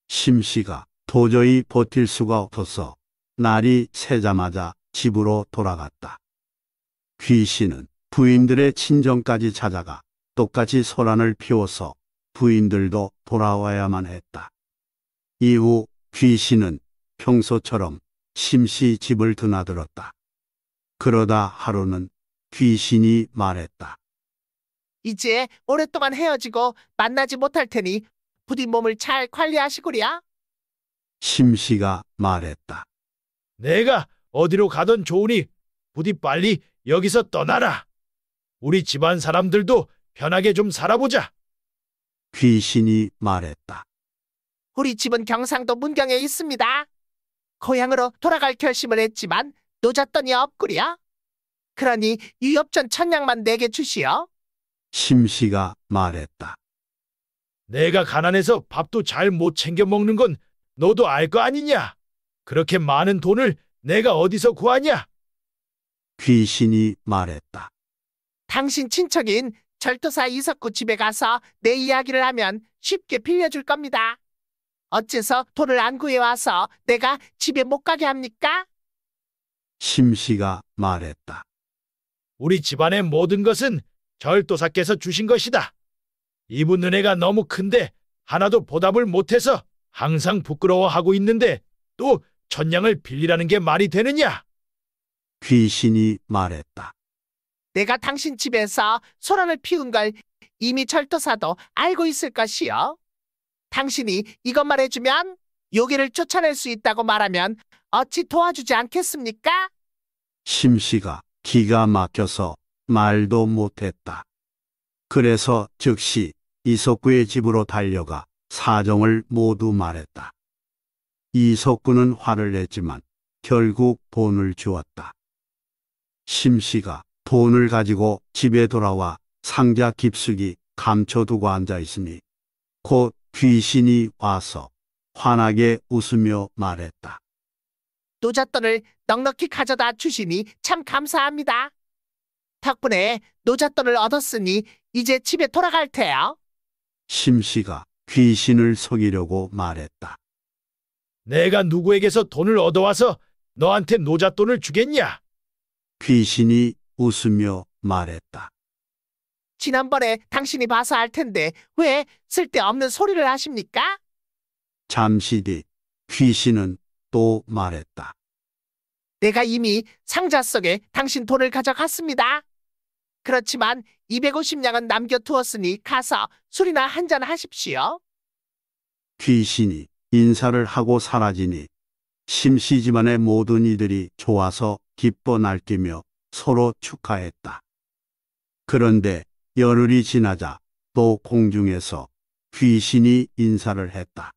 [SPEAKER 3] 심씨가 도저히 버틸 수가 없어서 날이 새자마자 집으로 돌아갔다. 귀신은 부인들의 친정까지 찾아가 똑같이 소란을 피워서 부인들도 돌아와야만 했다. 이후 귀신은 평소처럼 심시 집을 드나들었다. 그러다 하루는 귀신이 말했다.
[SPEAKER 11] 이제 오랫동안 헤어지고 만나지 못할 테니 부디 몸을 잘 관리하시구려.
[SPEAKER 3] 심씨가 말했다.
[SPEAKER 4] 내가 어디로 가던 좋으니 부디 빨리 여기서 떠나라. 우리 집안 사람들도 편하게 좀 살아보자.
[SPEAKER 3] 귀신이 말했다.
[SPEAKER 11] 우리 집은 경상도 문경에 있습니다. 고향으로 돌아갈 결심을 했지만 노잣돈이 없구려. 그러니 유엽전 천냥만 내게 주시오.
[SPEAKER 3] 심씨가 말했다.
[SPEAKER 4] 내가 가난해서 밥도 잘 못 챙겨 먹는 건 너도 알 거 아니냐? 그렇게 많은 돈을 내가 어디서 구하냐? 귀신이
[SPEAKER 3] 말했다.
[SPEAKER 11] 당신 친척인 절도사 이석구 집에 가서 내 이야기를 하면 쉽게 빌려줄 겁니다. 어째서 돈을 안 구해와서 내가 집에 못 가게 합니까?
[SPEAKER 3] 심씨가 말했다.
[SPEAKER 4] 우리 집안의 모든 것은 절도사께서 주신 것이다. 이분 은혜가 너무 큰데 하나도 보답을 못해서 항상 부끄러워하고 있는데 또 천냥을 빌리라는 게 말이 되느냐?
[SPEAKER 3] 귀신이 말했다.
[SPEAKER 11] 내가 당신 집에서 소란을 피운 걸 이미 철도사도 알고 있을 것이요. 당신이 이것만 해주면 요괴를 쫓아낼 수 있다고 말하면 어찌 도와주지 않겠습니까?
[SPEAKER 3] 심씨가 기가 막혀서 말도 못했다. 그래서 즉시 이석구의 집으로 달려가 사정을 모두 말했다. 이석구는 화를 냈지만 결국 돈을 주었다. 심씨가 돈을 가지고 집에 돌아와 상자 깊숙이 감춰두고 앉아 있으니 곧 귀신이 와서 환하게 웃으며 말했다.
[SPEAKER 11] 노잣돈을 넉넉히 가져다 주시니 참 감사합니다. 덕분에 노잣돈을 얻었으니 이제 집에 돌아갈 테요.
[SPEAKER 3] 심씨가 귀신을 속이려고 말했다.
[SPEAKER 4] 내가 누구에게서 돈을 얻어와서 너한테 노잣돈을 주겠냐?
[SPEAKER 3] 귀신이 웃으며 말했다.
[SPEAKER 11] 지난번에 당신이 봐서 알 텐데 왜 쓸데없는 소리를 하십니까?
[SPEAKER 3] 잠시 뒤 귀신은 또 말했다.
[SPEAKER 11] 내가 이미 상자 속에 당신 돈을 가져갔습니다. 그렇지만 250냥은 남겨두었으니 가서 술이나 한 잔 하십시오.
[SPEAKER 3] 귀신이 인사를 하고 사라지니 심시지만의 모든 이들이 좋아서 기뻐 날뛰며 서로 축하했다. 그런데 열흘이 지나자 또 공중에서 귀신이 인사를 했다.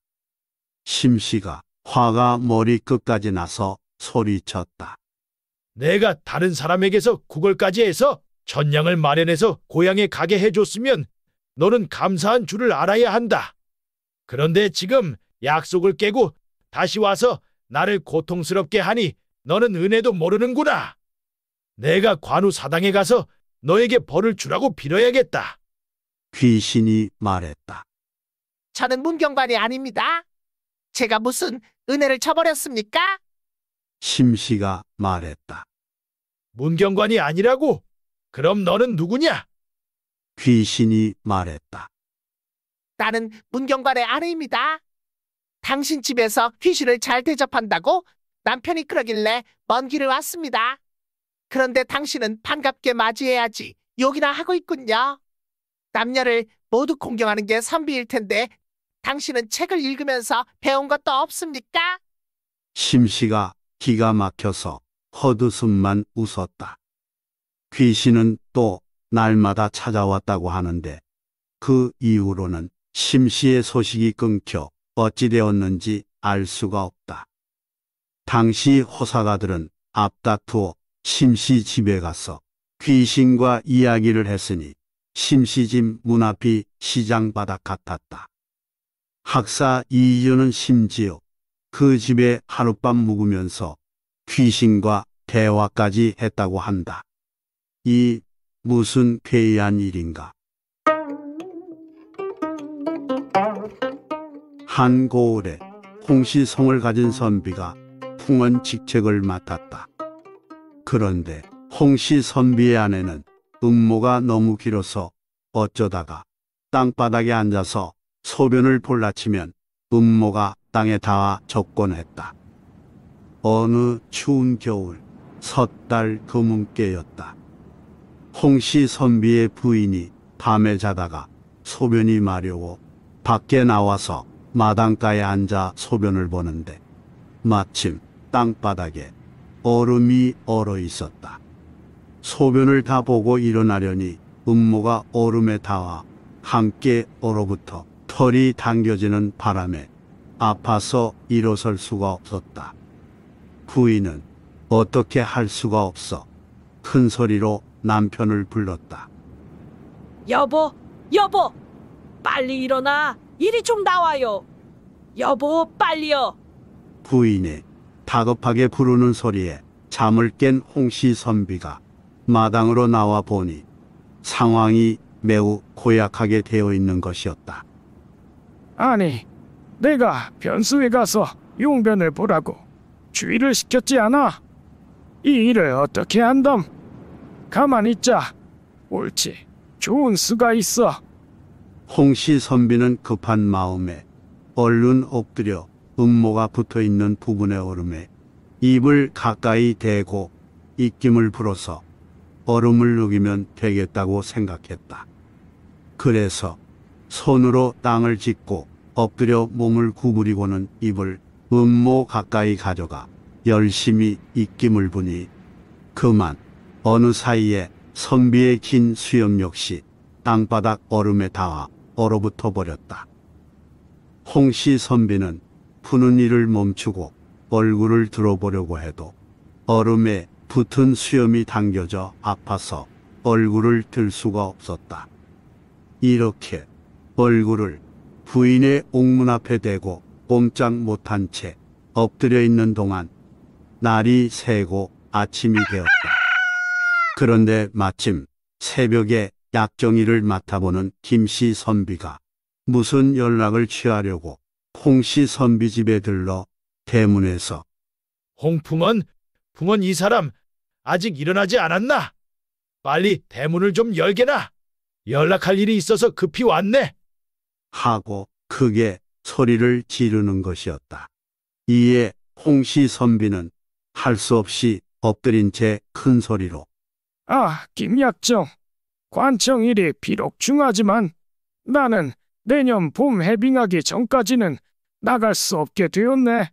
[SPEAKER 3] 심씨가 화가 머리끝까지 나서 소리쳤다.
[SPEAKER 4] 내가 다른 사람에게서 구걸까지 해서 천냥을 마련해서 고향에 가게 해줬으면 너는 감사한 줄을 알아야 한다. 그런데 지금 약속을 깨고 다시 와서 나를 고통스럽게 하니 너는 은혜도 모르는구나. 내가 관우 사당에 가서 너에게 벌을 주라고 빌어야겠다.
[SPEAKER 3] 귀신이 말했다.
[SPEAKER 11] 저는 문경반이 아닙니다. 제가 무슨 은혜를 쳐버렸습니까?
[SPEAKER 3] 심씨가 말했다. 문경관이
[SPEAKER 4] 아니라고? 그럼 너는 누구냐?
[SPEAKER 3] 귀신이 말했다.
[SPEAKER 11] 나는 문경관의 아내입니다. 당신 집에서 귀신을 잘 대접한다고 남편이 그러길래 먼 길을 왔습니다. 그런데 당신은 반갑게 맞이해야지. 욕이나 하고 있군요. 남녀를 모두 공경하는 게 선비일 텐데 당신은 책을 읽으면서 배운 것도 없습니까?
[SPEAKER 3] 심씨가 기가 막혀서 헛웃음만 웃었다. 귀신은 또 날마다 찾아왔다고 하는데 그 이후로는 심씨의 소식이 끊겨 어찌되었는지 알 수가 없다. 당시 호사가들은 앞다투어 심씨 집에 가서 귀신과 이야기를 했으니 심씨 집 문 앞이 시장 바닥 같았다. 학사 이유는 심지어 그 집에 하룻밤 묵으면서 귀신과 대화까지 했다고 한다. 이 무슨 괴이한 일인가. 한 고을에 홍시성을 가진 선비가 풍언 직책을 맡았다. 그런데 홍씨 선비의 아내는 음모가 너무 길어서 어쩌다가 땅바닥에 앉아서 소변을 볼라치면 음모가 땅에 닿아 적권했다. 어느 추운 겨울 섣달 금음께였다. 홍씨 선비의 부인이 밤에 자다가 소변이 마려워 밖에 나와서 마당가에 앉아 소변을 보는데 마침 땅바닥에 얼음이 얼어 있었다. 소변을 다 보고 일어나려니 음모가 얼음에 닿아 함께 얼어붙어 털이 당겨지는 바람에 아파서 일어설 수가 없었다. 부인은 어떻게 할 수가 없어 큰 소리로 남편을 불렀다.
[SPEAKER 1] 여보, 여보, 빨리 일어나. 일이 좀 나와요. 여보, 빨리요.
[SPEAKER 3] 부인의 다급하게 구르는 소리에 잠을 깬홍시 선비가 마당으로 나와 보니 상황이 매우 고약하게 되어 있는 것이었다.
[SPEAKER 12] 아니, 내가 변수에 가서 용변을 보라고 주의를 시켰지 않아? 이 일을 어떻게 한담?
[SPEAKER 3] 가만히 있자. 옳지. 좋은 수가 있어. 홍시 선비는 급한 마음에 얼른 엎드려 음모가 붙어 있는 부분의 얼음에 입을 가까이 대고 입김을 불어서 얼음을 녹이면 되겠다고 생각했다. 그래서 손으로 땅을 짚고 엎드려 몸을 구부리고는 입을 음모 가까이 가져가 열심히 입김을 부니 그만 어느 사이에 선비의 긴 수염 역시 땅바닥 얼음에 닿아 얼어붙어 버렸다. 홍씨 선비는 푸는 일을 멈추고 얼굴을 들어보려고 해도 얼음에 붙은 수염이 당겨져 아파서 얼굴을 들 수가 없었다. 이렇게 얼굴을 부인의 옥문 앞에 대고 꼼짝 못한 채 엎드려 있는 동안 날이 새고 아침이 되었다. 그런데 마침 새벽에 약정이를 맡아보는 김씨 선비가 무슨 연락을 취하려고 홍씨 선비집에 들러 대문에서
[SPEAKER 4] 홍풍은 품은 이 사람 아직 일어나지 않았나? 빨리 대문을 좀 열게나. 연락할 일이 있어서 급히 왔네.
[SPEAKER 3] 하고 크게 소리를 지르는 것이었다. 이에 홍씨 선비는 할 수 없이 엎드린 채 큰 소리로
[SPEAKER 12] 아, 김약정.
[SPEAKER 3] 관청일이 비록 중하지만 나는
[SPEAKER 12] 내년 봄 해빙하기 전까지는 나갈 수 없게 되었네.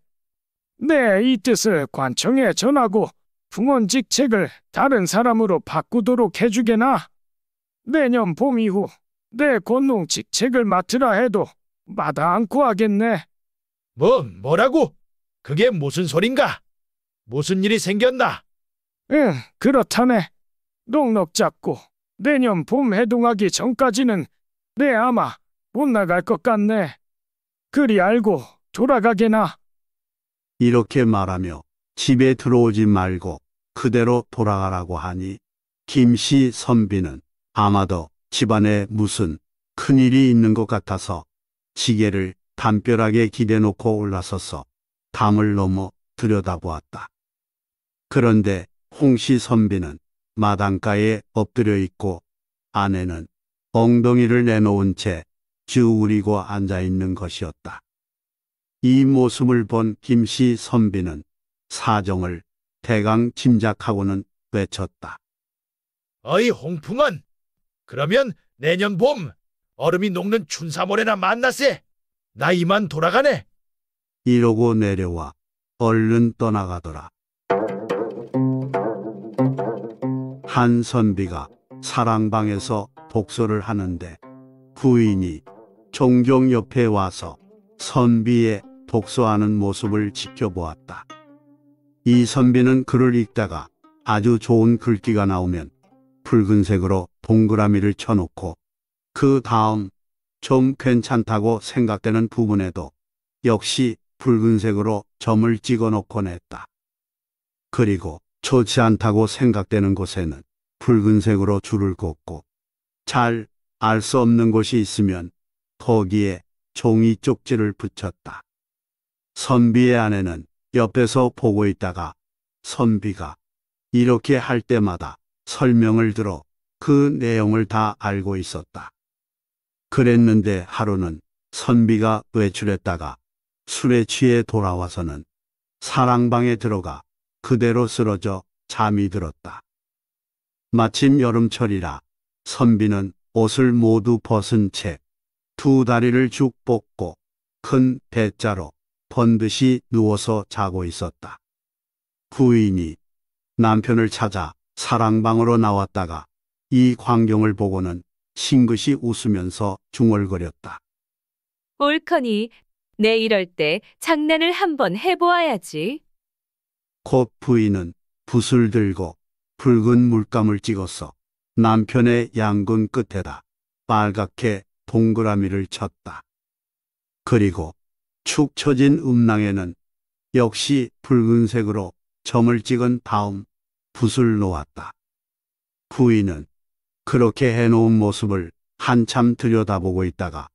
[SPEAKER 12] 네, 이 뜻을 관청에 전하고 풍원 직책을 다른 사람으로 바꾸도록 해주게나. 내년 봄 이후 내 권농 직책을 맡으라 해도 마다 않고 하겠네. 뭐, 뭐라고? 그게 무슨
[SPEAKER 4] 소린가? 무슨 일이 생겼나?
[SPEAKER 12] 응, 그렇다네. 농넉 잡고 내년 봄 해동하기 전까지는 내 아마 못 나갈 것 같네. 그리 알고 돌아가게나.
[SPEAKER 3] 이렇게 말하며 집에 들어오지 말고 그대로 돌아가라고 하니 김씨 선비는 아마도 집안에 무슨 큰일이 있는 것 같아서 지게를 담벼락에 기대놓고 올라서서 담을 넘어 들여다보았다. 그런데 홍씨 선비는 마당가에 엎드려 있고 아내는 엉덩이를 내놓은 채 기울이고 앉아 있는 것이었다. 이 모습을 본 김씨 선비는 사정을 대강 짐작하고는 외쳤다.
[SPEAKER 4] 어이 홍풍은 그러면 내년 봄 얼음이 녹는 춘삼월에나 만나세. 나 이만 돌아가네.
[SPEAKER 3] 이러고 내려와 얼른 떠나가더라. 한 선비가 사랑방에서 독서를 하는데 부인이 종종 옆에 와서 선비의 독서하는 모습을 지켜보았다. 이 선비는 글을 읽다가 아주 좋은 글귀가 나오면 붉은색으로 동그라미를 쳐놓고 그 다음 좀 괜찮다고 생각되는 부분에도 역시 붉은색으로 점을 찍어놓곤 했다. 그리고 좋지 않다고 생각되는 곳에는 붉은색으로 줄을 긋고 잘 알 수 없는 곳이 있으면 거기에 종이 쪽지를 붙였다. 선비의 아내는 옆에서 보고 있다가 선비가 이렇게 할 때마다 설명을 들어 그 내용을 다 알고 있었다. 그랬는데 하루는 선비가 외출했다가 술에 취해 돌아와서는 사랑방에 들어가 그대로 쓰러져 잠이 들었다. 마침 여름철이라 선비는 옷을 모두 벗은 채두 다리를 죽 뻗고 큰 배자로 번듯이 누워서 자고 있었다. 부인이 남편을 찾아 사랑방으로 나왔다가 이 광경을 보고는 싱긋이 웃으면서 중얼거렸다.
[SPEAKER 1] 옳커니내 이럴 때 장난을 한번 해보아야지.
[SPEAKER 3] 곧 부인은 붓을 들고 붉은 물감을 찍어서 남편의 양근 끝에다 빨갛게 동그라미를 쳤다. 그리고 축 처진 음낭에는 역시 붉은색으로 점을 찍은 다음 붓을 놓았다. 부인은 그렇게 해놓은 모습을 한참 들여다보고 있다가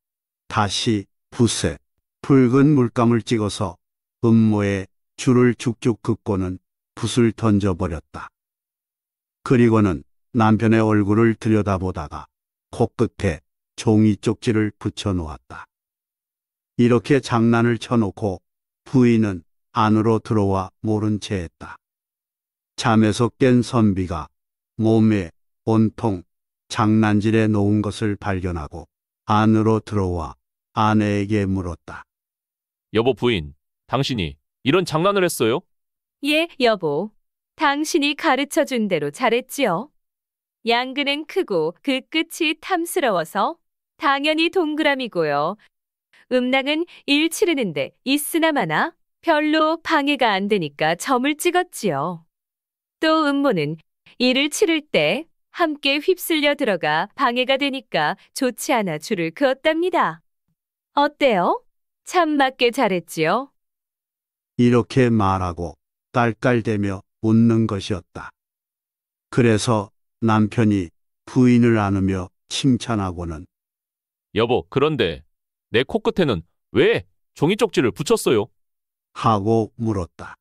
[SPEAKER 3] 다시 붓에 붉은 물감을 찍어서 음모에 줄을 쭉쭉 긋고는 붓을 던져버렸다. 그리고는 남편의 얼굴을 들여다보다가 코끝에 종이 쪽지를 붙여 놓았다. 이렇게 장난을 쳐놓고 부인은 안으로 들어와 모른 채 했다. 잠에서 깬 선비가 몸에 온통 장난질에 놓은 것을 발견하고 안으로 들어와
[SPEAKER 10] 아내에게 물었다. 여보 부인, 당신이 이런 장난을 했어요?
[SPEAKER 1] 예, 여보. 당신이 가르쳐 준 대로 잘했지요. 양근은 크고 그 끝이 탐스러워서 당연히 동그라미고요. 음낭은 일 치르는데 있으나 마나 별로 방해가 안 되니까 점을 찍었지요. 또 음모는 이를 치를 때 함께 휩쓸려 들어가 방해가 되니까 좋지 않아 줄을 그었답니다. 어때요? 참 맞게 잘했지요?
[SPEAKER 3] 이렇게 말하고 딸깔대며 웃는 것이었다. 그래서 남편이 부인을 안으며 칭찬하고는
[SPEAKER 10] 여보, 그런데 내 코끝에는 왜 종이 쪽지를 붙였어요?
[SPEAKER 3] 하고 물었다.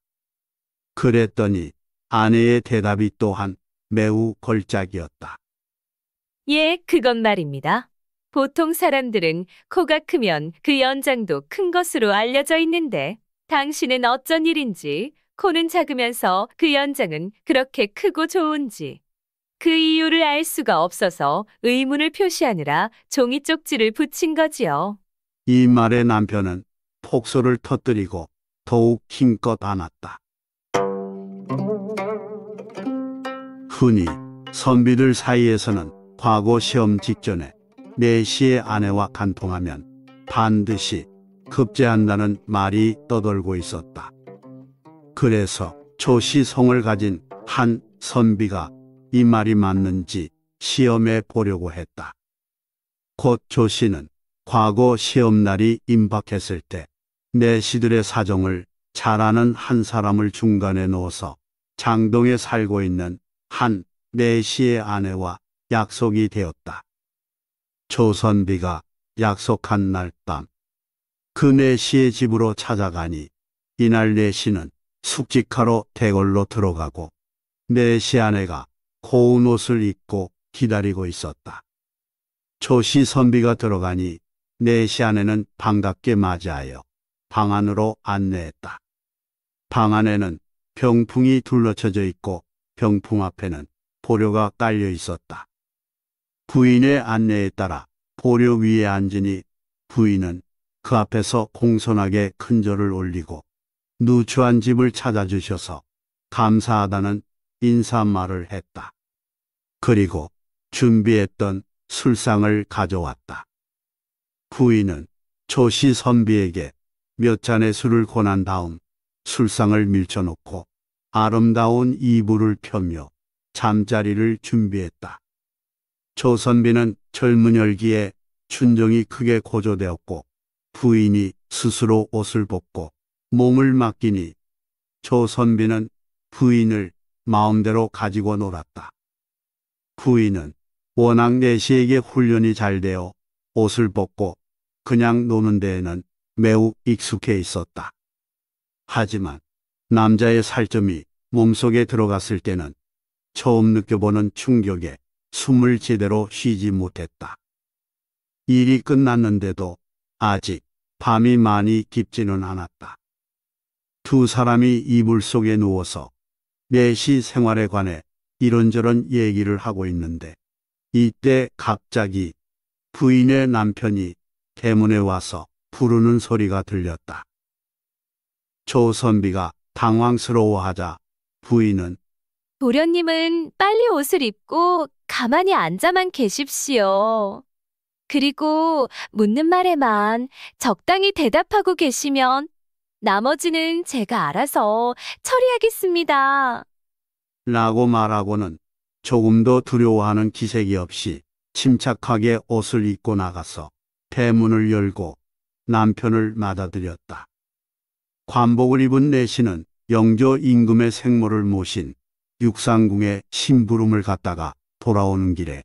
[SPEAKER 3] 그랬더니 아내의 대답이 또한 매우 걸작이었다.
[SPEAKER 1] 예, 그건 말입니다. 보통 사람들은 코가 크면 그 연장도 큰 것으로 알려져 있는데 당신은 어쩐 일인지 코는 작으면서 그 연장은 그렇게 크고 좋은지 그 이유를 알 수가 없어서 의문을 표시하느라 종이 쪽지를 붙인 거지요.
[SPEAKER 3] 이 말에 남편은 폭소를 터뜨리고 더욱 힘껏 안았다. 흔히 선비들 사이에서는 과거 시험 직전에 내시의 네 아내와 간통하면 반드시 급제한다는 말이 떠돌고 있었다. 그래서 조시성을 가진 한 선비가 이 말이 맞는지 시험해 보려고 했다. 곧조 씨는 과거 시험날이 임박했을 때 내시들의 사정을 잘 아는 한 사람을 중간에 놓아서 장동에 살고 있는 한 내시의 네 아내와 약속이 되었다. 조선비가 약속한 날 밤, 그 내시의 네 집으로 찾아가니 이날 내시는 네 숙직하러 대궐로 들어가고 내시 아내가 고운 옷을 입고 기다리고 있었다. 초시 선비가 들어가니 네시 안에는 반갑게 맞이하여 방 안으로 안내했다. 방 안에는 병풍이 둘러쳐져 있고 병풍 앞에는 보료가 깔려 있었다. 부인의 안내에 따라 보료 위에 앉으니 부인은 그 앞에서 공손하게 큰절을 올리고 누추한 집을 찾아주셔서 감사하다는 인사말을 했다. 그리고 준비했던 술상을 가져왔다. 부인은 조씨 선비에게 몇 잔의 술을 권한 다음 술상을 밀쳐놓고 아름다운 이불을 펴며 잠자리를 준비했다. 조선비는 젊은 열기에 춘정이 크게 고조되었고 부인이 스스로 옷을 벗고 몸을 맡기니 조선비는 부인을 마음대로 가지고 놀았다. 부이는 워낙 내시에게 훈련이 잘 되어 옷을 벗고 그냥 노는 데에는 매우 익숙해 있었다. 하지만 남자의 살점이 몸속에 들어갔을 때는 처음 느껴보는 충격에 숨을 제대로 쉬지 못했다. 일이 끝났는데도 아직 밤이 많이 깊지는 않았다. 두 사람이 이불 속에 누워서 내시 생활에 관해 이런저런 얘기를 하고 있는데 이때 갑자기 부인의 남편이 대문에 와서 부르는 소리가 들렸다. 조선비가 당황스러워하자 부인은
[SPEAKER 1] 도련님은 빨리 옷을 입고 가만히 앉아만 계십시오. 그리고 묻는 말에만 적당히 대답하고 계시면 나머지는 제가 알아서 처리하겠습니다.
[SPEAKER 3] 라고 말하고는 조금도 두려워하는 기색이 없이 침착하게 옷을 입고 나가서 대문을 열고 남편을 맞아들였다. 관복을 입은 내시는 영조 임금의 생모를 모신 육상궁에 심부름을 갔다가 돌아오는 길에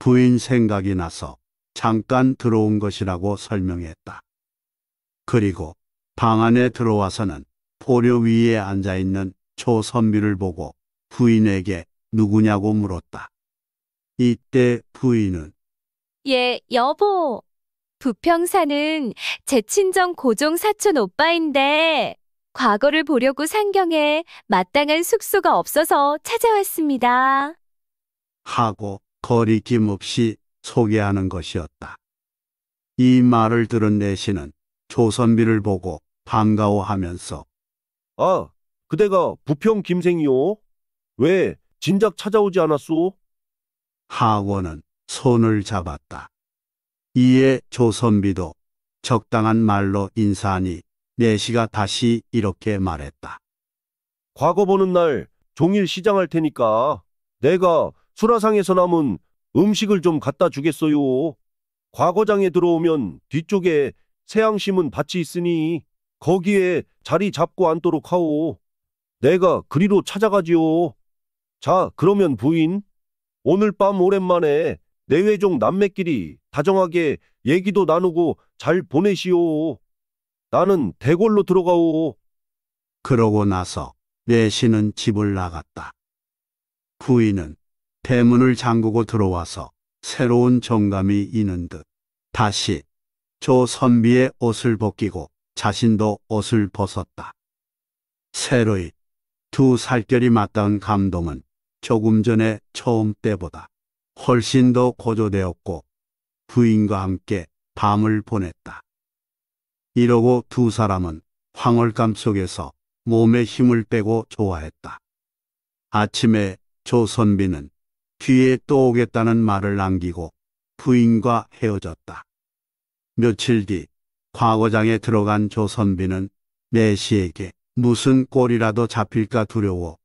[SPEAKER 3] 부인 생각이 나서 잠깐 들어온 것이라고 설명했다. 그리고 방 안에 들어와서는 포려 위에 앉아있는 조선미를 보고 부인에게 누구냐고 물었다. 이때 부인은
[SPEAKER 1] 예, 여보. 부평사는 제 친정 고종 사촌 오빠인데 과거를 보려고 상경에 마땅한 숙소가 없어서 찾아왔습니다.
[SPEAKER 3] 하고 거리낌 없이 소개하는 것이었다. 이 말을 들은 내시는 조선비를 보고 반가워하면서 어, 그대가 부평 김생이요? 왜 진작 찾아오지 않았소? 하원은 손을 잡았다. 이에 조선비도 적당한 말로 인사하니 내시가 다시 이렇게 말했다.
[SPEAKER 7] 과거 보는 날 종일 시장할 테니까 내가 수라상에서
[SPEAKER 2] 남은 음식을 좀 갖다 주겠어요. 과거장에 들어오면 뒤쪽에 세양심은 밭이 있으니 거기에 자리 잡고 앉도록 하오. 내가 그리로 찾아가지요. 자, 그러면 부인, 오늘 밤 오랜만에 내외종 남매끼리 다정하게 얘기도 나누고 잘
[SPEAKER 3] 보내시오. 나는 대궐로 들어가오. 그러고 나서 내시는 집을 나갔다. 부인은 대문을 잠그고 들어와서 새로운 정감이 있는듯 다시 조 선비의 옷을 벗기고 자신도 옷을 벗었다. 새로이 두 살결이 맞닿은 감동은 조금 전에 처음 때보다 훨씬 더 고조되었고 부인과 함께 밤을 보냈다. 이러고 두 사람은 황홀감 속에서 몸에 힘을 빼고 좋아했다. 아침에 조선비는 뒤에 또 오겠다는 말을 남기고 부인과 헤어졌다. 며칠 뒤 과거장에 들어간 조선비는 내시에게 무슨 꼴이라도 잡힐까 두려워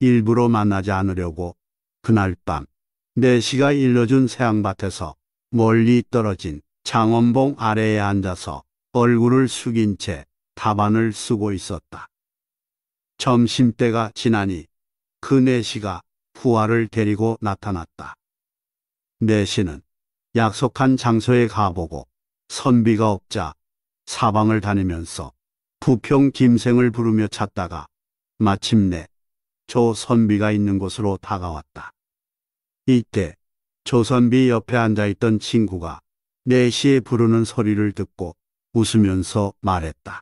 [SPEAKER 3] 일부러 만나지 않으려고 그날 밤 내시가 일러준 새양밭에서 멀리 떨어진 장원봉 아래에 앉아서 얼굴을 숙인 채 답안을 쓰고 있었다. 점심때가 지나니 그 내시가 부하를 데리고 나타났다. 내시는 약속한 장소에 가보고 선비가 없자 사방을 다니면서 부평 김생을 부르며 찾다가 마침내 조선비가 있는 곳으로 다가왔다. 이때 조선비 옆에 앉아있던 친구가 4시에 부르는 소리를 듣고 웃으면서 말했다.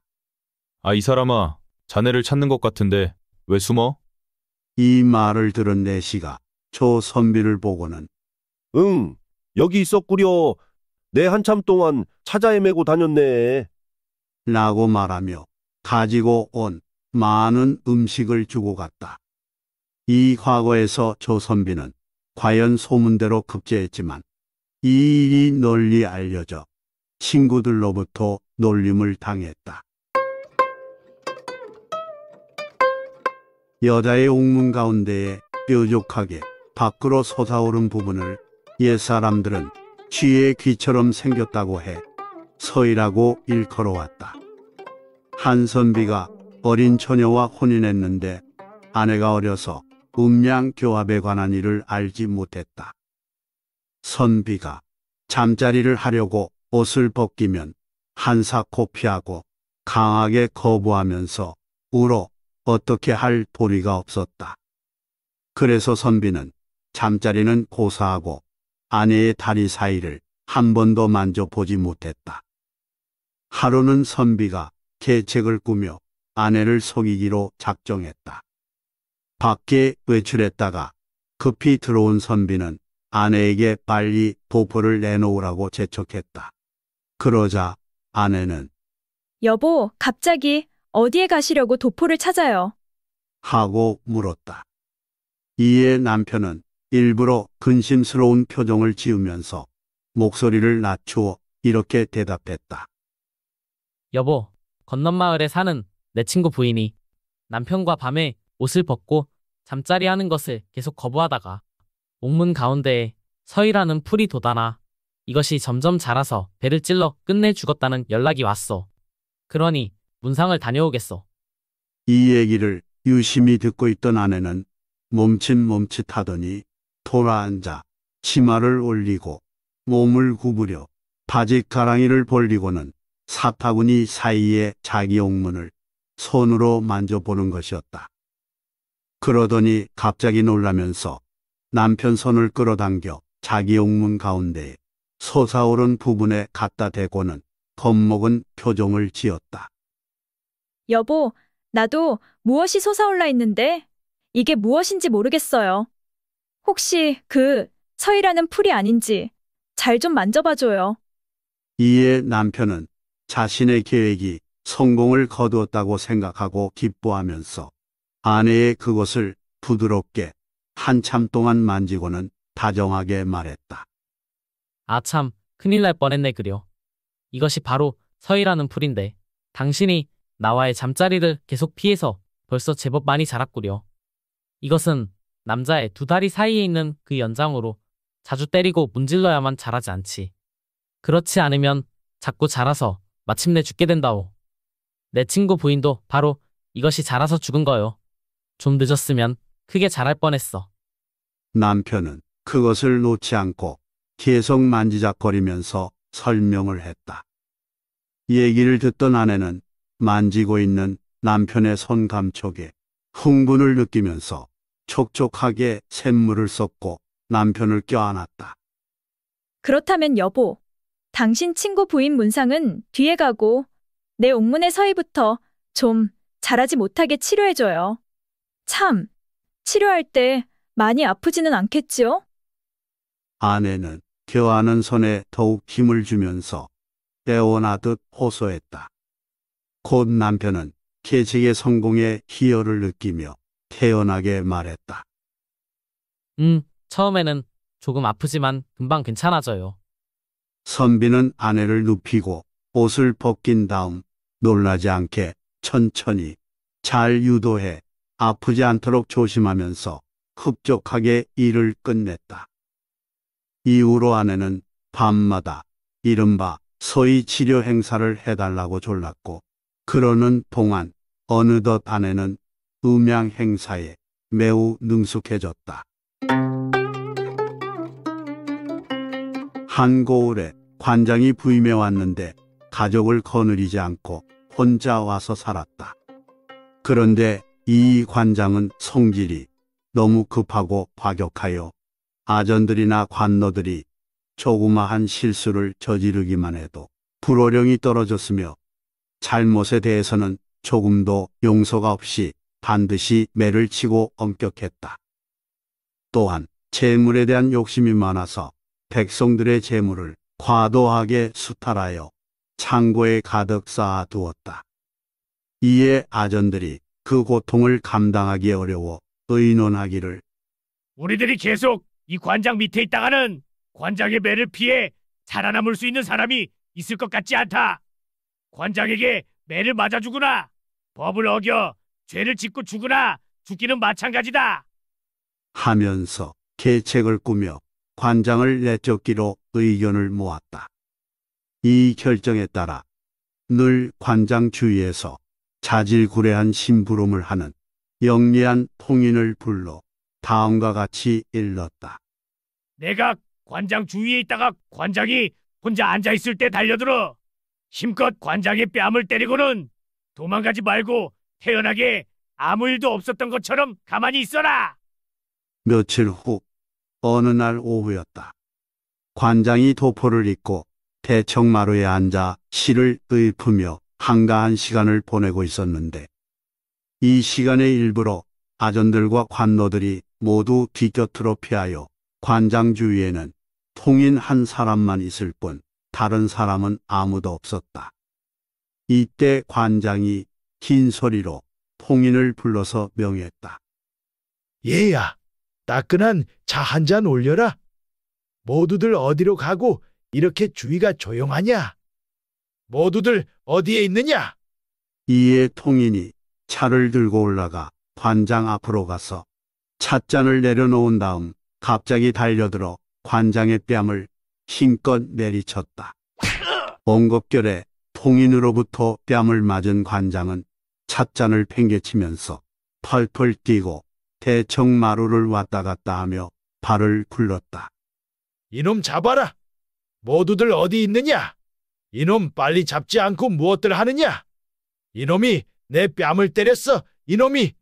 [SPEAKER 3] 아, 이 사람아, 자네를 찾는 것 같은데 왜 숨어? 이 말을 들은 4시가 조선비를 보고는 응, 여기 있었구려. 내 한참 동안 찾아 헤매고 다녔네. 라고 말하며 가지고 온 많은 음식을 주고 갔다. 이 과거에서 조선비는 과연 소문대로 급제했지만 이 일이 널리 알려져 친구들로부터 놀림을 당했다. 여자의 옥문 가운데에 뾰족하게 밖으로 솟아오른 부분을 옛사람들은 쥐의 귀처럼 생겼다고 해 서이라고 일컬어왔다. 한선비가 어린 처녀와 혼인했는데 아내가 어려서 음양 교합에 관한 일을 알지 못했다. 선비가 잠자리를 하려고 옷을 벗기면 한사코 피하고 강하게 거부하면서 울어 어떻게 할 도리가 없었다. 그래서 선비는 잠자리는 고사하고 아내의 다리 사이를 한 번도 만져보지 못했다. 하루는 선비가 계책을 꾸며 아내를 속이기로 작정했다. 밖에 외출했다가 급히 들어온 선비는 아내에게 빨리 도포를 내놓으라고 재촉했다. 그러자 아내는
[SPEAKER 1] 여보, 갑자기 어디에 가시려고 도포를 찾아요?
[SPEAKER 3] 하고 물었다. 이에 남편은 일부러 근심스러운 표정을 지으면서 목소리를 낮추어 이렇게 대답했다.
[SPEAKER 13] 여보, 건넌 마을에 사는 내 친구 부인이 남편과 밤에 옷을 벗고 잠자리 하는 것을 계속 거부하다가 옥문 가운데에 서희라는 풀이 돋아나 이것이 점점 자라서 배를 찔러 끝내 죽었다는 연락이 왔어. 그러니 문상을 다녀오겠어.
[SPEAKER 3] 이 얘기를 유심히 듣고 있던 아내는 몸칫몸칫하더니 돌아앉아 치마를 올리고 몸을 구부려 바지 가랑이를 벌리고는 사타구니 사이에 자기 옥문을 손으로 만져보는 것이었다. 그러더니 갑자기 놀라면서 남편 손을 끌어당겨 자기 옥문 가운데 솟아오른 부분에 갖다 대고는 겁먹은 표정을 지었다.
[SPEAKER 1] 여보, 나도 무엇이 솟아올라 있는데 이게 무엇인지 모르겠어요. 혹시 그서이라는 풀이 아닌지 잘 좀 만져봐줘요.
[SPEAKER 3] 이에 남편은 자신의 계획이 성공을 거두었다고 생각하고 기뻐하면서 아내의 그것을 부드럽게 한참 동안 만지고는 다정하게
[SPEAKER 13] 말했다. 아참, 큰일 날 뻔했네 그려. 이것이 바로 서희라는 풀인데 당신이 나와의 잠자리를 계속 피해서 벌써 제법 많이 자랐구려. 이것은 남자의 두 다리 사이에 있는 그 연장으로 자주 때리고 문질러야만 자라지 않지. 그렇지 않으면 자꾸 자라서 마침내 죽게 된다오. 내 친구 부인도 바로 이것이 자라서 죽은 거요. 좀 늦었으면 크게 잘할 뻔했어.
[SPEAKER 3] 남편은 그것을 놓지 않고 계속 만지작거리면서 설명을 했다. 얘기를 듣던 아내는 만지고 있는 남편의 손 감촉에 흥분을 느끼면서 촉촉하게 샘물을 쏟고 남편을 껴안았다.
[SPEAKER 1] 그렇다면 여보, 당신 친구 부인 문상은 뒤에 가고 내 옥문의 서희부터 좀 잘하지 못하게 치료해줘요. 참, 치료할 때 많이 아프지는 않겠지요?
[SPEAKER 3] 아내는 겨하는 손에 더욱 힘을 주면서 떼어나듯 호소했다. 곧 남편은 계책의 성공에 희열을 느끼며 태연하게 말했다.
[SPEAKER 13] 음, 처음에는 조금 아프지만 금방 괜찮아져요.
[SPEAKER 3] 선비는 아내를 눕히고 옷을 벗긴 다음 놀라지 않게 천천히 잘 유도해 아프지 않도록 조심하면서 흡족하게 일을 끝냈다. 이후로 아내는 밤마다 이른바 서희 치료 행사를 해달라고 졸랐고 그러는 동안 어느덧 아내는 음양 행사에 매우 능숙해졌다. 한 고을에 관장이 부임해 왔는데 가족을 거느리지 않고 혼자 와서 살았다. 그런데 이 관장은 성질이 너무 급하고 과격하여 아전들이나 관노들이 조그마한 실수를 저지르기만 해도 불호령이 떨어졌으며 잘못에 대해서는 조금도 용서가 없이 반드시 매를 치고 엄격했다. 또한 재물에 대한 욕심이 많아서 백성들의 재물을 과도하게 수탈하여 창고에 가득 쌓아두었다. 이에 아전들이 그 고통을 감당하기 어려워 의논하기를
[SPEAKER 4] 우리들이 계속 이 관장 밑에 있다가는 관장의 매를 피해 살아남을 수 있는 사람이 있을 것 같지 않다. 관장에게 매를 맞아 주거나 법을 어겨 죄를 짓고 죽으나 죽기는 마찬가지다.
[SPEAKER 3] 하면서 계책을 꾸며 관장을 내쫓기로 의견을 모았다. 이 결정에 따라 늘 관장 주위에서 자질구레한 심부름을 하는 영리한 통인을 불러 다음과 같이 일렀다.
[SPEAKER 4] 내가 관장 주위에 있다가 관장이 혼자 앉아있을 때 달려들어 힘껏 관장의 뺨을 때리고는 도망가지 말고 태연하게 아무 일도 없었던 것처럼 가만히 있어라.
[SPEAKER 3] 며칠 후 어느 날 오후였다. 관장이 도포를 입고 대청마루에 앉아 시를 읊으며 한가한 시간을 보내고 있었는데 이시간에일부러 아전들과 관노들이 모두 뒤곁으로 피하여 관장 주위에는 통인 한 사람만 있을 뿐 다른 사람은 아무도 없었다. 이때 관장이 긴 소리로 통인을 불러서 명했다.
[SPEAKER 4] 얘야, 따끈한 차 한 잔 올려라. 모두들 어디로 가고 이렇게 주위가 조용하냐? 모두들 어디에 있느냐?
[SPEAKER 3] 이에 통인이 차를 들고 올라가 관장 앞으로 가서 찻잔을 내려놓은 다음 갑자기 달려들어 관장의 뺨을 힘껏 내리쳤다. 원겁결에 통인으로부터 뺨을 맞은 관장은 찻잔을 팽개치면서 펄펄 뛰고 대청 마루를 왔다 갔다 하며 발을 굴렀다.
[SPEAKER 4] 이놈 잡아라! 모두들 어디 있느냐? 이놈 빨리 잡지 않고 무엇들 하느냐? 이놈이 내 뺨을 때렸어. 이놈이.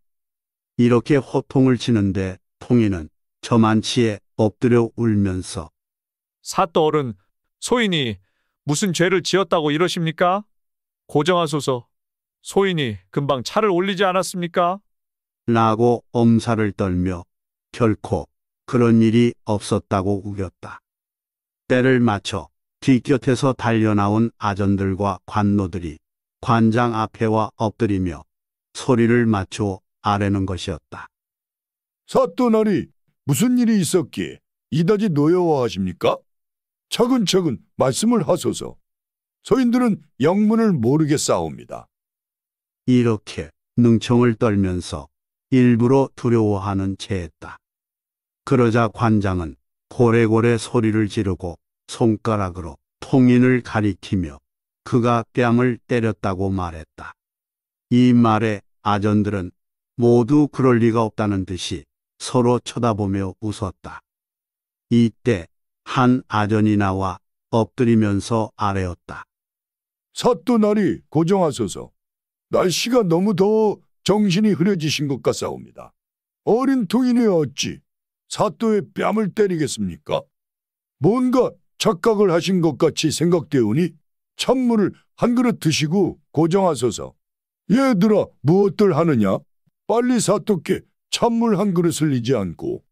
[SPEAKER 3] 이렇게 호통을 치는데 통이는 저만치에 엎드려 울면서
[SPEAKER 6] 사또어른 소인이 무슨 죄를 지었다고 이러십니까? 고정하소서. 소인이 금방 차를 올리지 않았습니까?
[SPEAKER 3] 라고 엄살을 떨며 결코 그런 일이 없었다고 우겼다. 때를 맞춰 뒤곁에서 달려나온 아전들과 관노들이 관장 앞에와 엎드리며 소리를 맞춰 아래는 것이었다. 사또나리, 무슨 일이 있었기에 이다지
[SPEAKER 2] 노여워하십니까? 차근차근 말씀을 하소서. 저인들은
[SPEAKER 3] 영문을 모르게 싸웁니다. 이렇게 능청을 떨면서 일부러 두려워하는 채했다 그러자 관장은 고래고래 소리를 지르고 손가락으로 통인을 가리키며 그가 뺨을 때렸다고 말했다. 이 말에 아전들은 모두 그럴 리가 없다는 듯이 서로 쳐다보며 웃었다. 이때 한 아전이 나와 엎드리면서 아래었다.
[SPEAKER 2] 사또나리 고정하소서. 날씨가 너무 더워 정신이 흐려지신 것 같사옵니다. 어린 통인이 어찌 사또의 뺨을 때리겠습니까? 뭔가 착각을 하신 것 같이 생각되오니 찬물을 한 그릇 드시고 고정하소서. 얘들아 예, 무엇들 하느냐? 빨리
[SPEAKER 3] 사토께 찬물 한 그릇을 잊지 않고.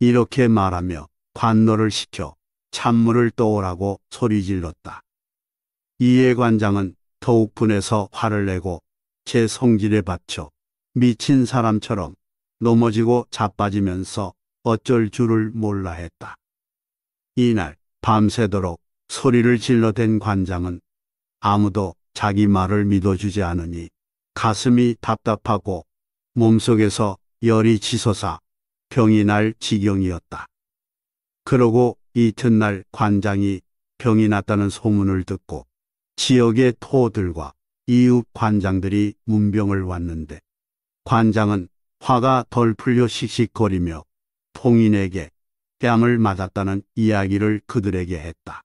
[SPEAKER 3] 이렇게 말하며 관노를 시켜 찬물을 떠오라고 소리질렀다. 이에 관장은 더욱 분해서 화를 내고 제 성질에 받쳐 미친 사람처럼 넘어지고 자빠지면서 어쩔 줄을 몰라 했다. 이날 밤새도록 소리를 질러댄 관장은 아무도 자기 말을 믿어주지 않으니 가슴이 답답하고 몸속에서 열이 치솟아 병이 날 지경이었다. 그러고 이튿날 관장이 병이 났다는 소문을 듣고 지역의 토들과 이웃 관장들이 문병을 왔는데 관장은 화가 덜 풀려 씩씩거리며 통인에게 뺨을 맞았다는 이야기를 그들에게 했다.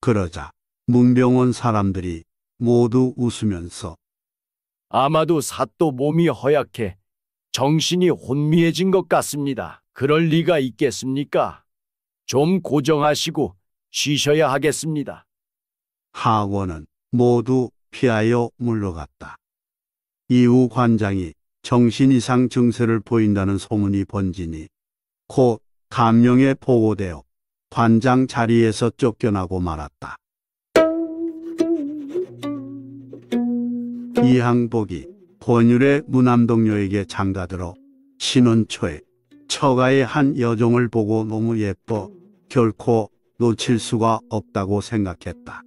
[SPEAKER 3] 그러자 문병원 사람들이 모두 웃으면서
[SPEAKER 7] 아마도 사또 몸이 허약해 정신이 혼미해진 것 같습니다. 그럴 리가 있겠습니까? 좀 고정하시고 쉬셔야 하겠습니다.
[SPEAKER 3] 하원은 모두 피하여 물러갔다. 이후 관장이 정신 이상 증세를 보인다는 소문이 번지니 곧 감명에 보고되어 관장 자리에서 쫓겨나고 말았다. 이항복이 권율의 무남동료에게 장가들어 신혼초에 처가의 한 여종을 보고 너무 예뻐 결코 놓칠 수가 없다고 생각했다.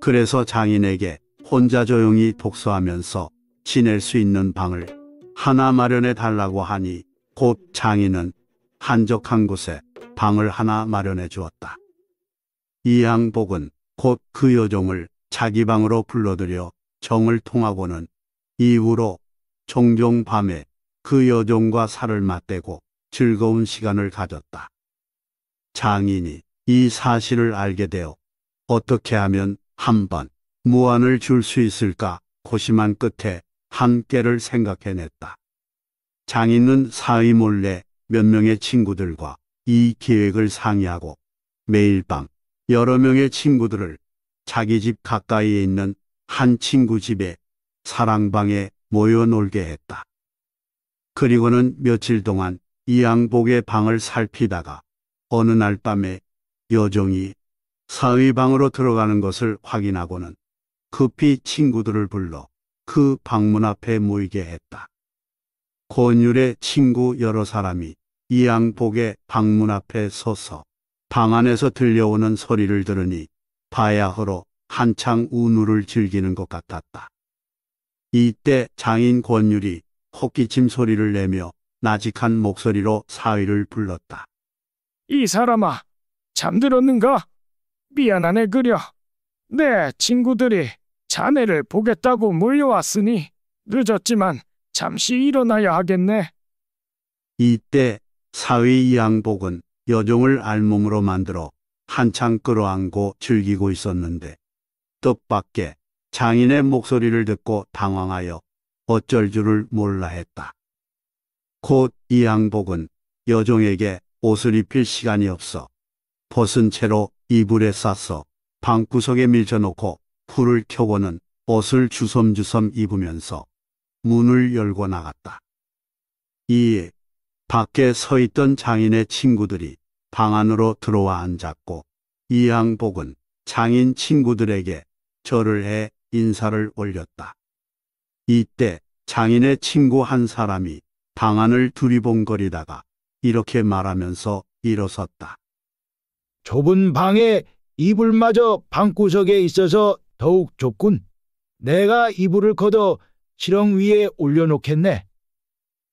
[SPEAKER 3] 그래서 장인에게 혼자 조용히 독서하면서 지낼 수 있는 방을 하나 마련해 달라고 하니 곧 장인은 한적한 곳에 방을 하나 마련해 주었다. 이항복은 곧 그 여종을 자기 방으로 불러들여 정을 통하고는 이후로 종종 밤에 그 여종과 살을 맞대고 즐거운 시간을 가졌다. 장인이 이 사실을 알게 되어 어떻게 하면 한 번 무안을 줄 수 있을까 고심한 끝에 한 깨를 생각해냈다. 장인은 사위 몰래 몇 명의 친구들과 이 계획을 상의하고 매일 밤 여러 명의 친구들을 자기 집 가까이에 있는 한 친구 집에 사랑방에 모여 놀게 했다. 그리고는 며칠 동안 이양복의 방을 살피다가 어느 날 밤에 여종이 사의 방으로 들어가는 것을 확인하고는 급히 친구들을 불러 그 방문 앞에 모이게 했다. 권율의 친구 여러 사람이 이양복의 방문 앞에 서서 방 안에서 들려오는 소리를 들으니 바야흐로 한창 운우를 즐기는 것 같았다. 이때 장인 권율이 헛기침 소리를 내며 나직한 목소리로 사위를 불렀다.
[SPEAKER 12] 이 사람아, 잠들었는가? 미안하네 그려. 내 친구들이 자네를 보겠다고 몰려왔으니 늦었지만 잠시 일어나야 하겠네.
[SPEAKER 3] 이때 사위 양복은 여종을 알몸으로 만들어 한창 끌어안고 즐기고 있었는데 뜻밖에 장인의 목소리를 듣고 당황하여 어쩔 줄을 몰라 했다. 곧이 양복은 여종에게 옷을 입힐 시간이 없어 벗은 채로 이불에 싸서 방구석에 밀쳐놓고 불을 켜고는 옷을 주섬주섬 입으면서 문을 열고 나갔다. 이에 밖에 서 있던 장인의 친구들이 방 안으로 들어와 앉았고 이양복은 장인 친구들에게 절을 해 인사를 올렸다. 이때 장인의 친구 한 사람이 방 안을 두리번거리다가 이렇게 말하면서 일어섰다. 좁은 방에 이불마저 방구석에 있어서 더욱
[SPEAKER 4] 좁군. 내가 이불을 걷어 지렁 위에 올려놓겠네.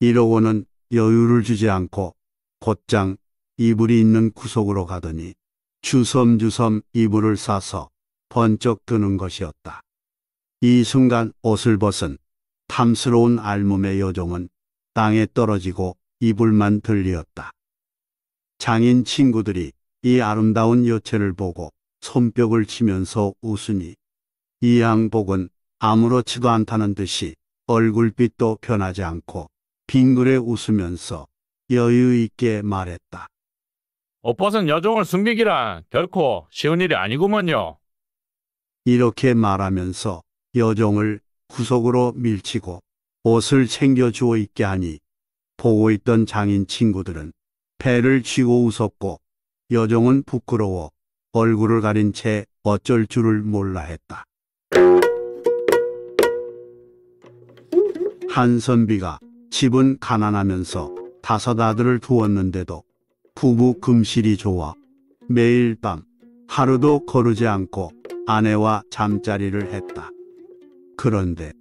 [SPEAKER 3] 1억 원은 여유를 주지 않고 곧장 이불이 있는 구석으로 가더니 주섬주섬 이불을 싸서 번쩍 드는 것이었다. 이 순간 옷을 벗은 탐스러운 알몸의 요정은 땅에 떨어지고 이불만 들리었다. 장인 친구들이 이 아름다운 여체를 보고 손뼉을 치면서 웃으니 이양복은 아무렇지도 않다는 듯이 얼굴빛도 변하지 않고 빙그레 웃으면서 여유 있게 말했다.
[SPEAKER 10] 옷벗은 여종을 숨기기란 결코 쉬운 일이 아니구먼요.
[SPEAKER 3] 이렇게 말하면서 여종을 구석으로 밀치고 옷을 챙겨주어 있게 하니 보고 있던 장인 친구들은 배를 쥐고 웃었고 여종은 부끄러워 얼굴을 가린 채 어쩔 줄을 몰라 했다. 한선비가 집은 가난하면서 다섯 아들을 두었는데도 부부 금실이 좋아 매일 밤 하루도 거르지 않고 아내와 잠자리를 했다. 그런데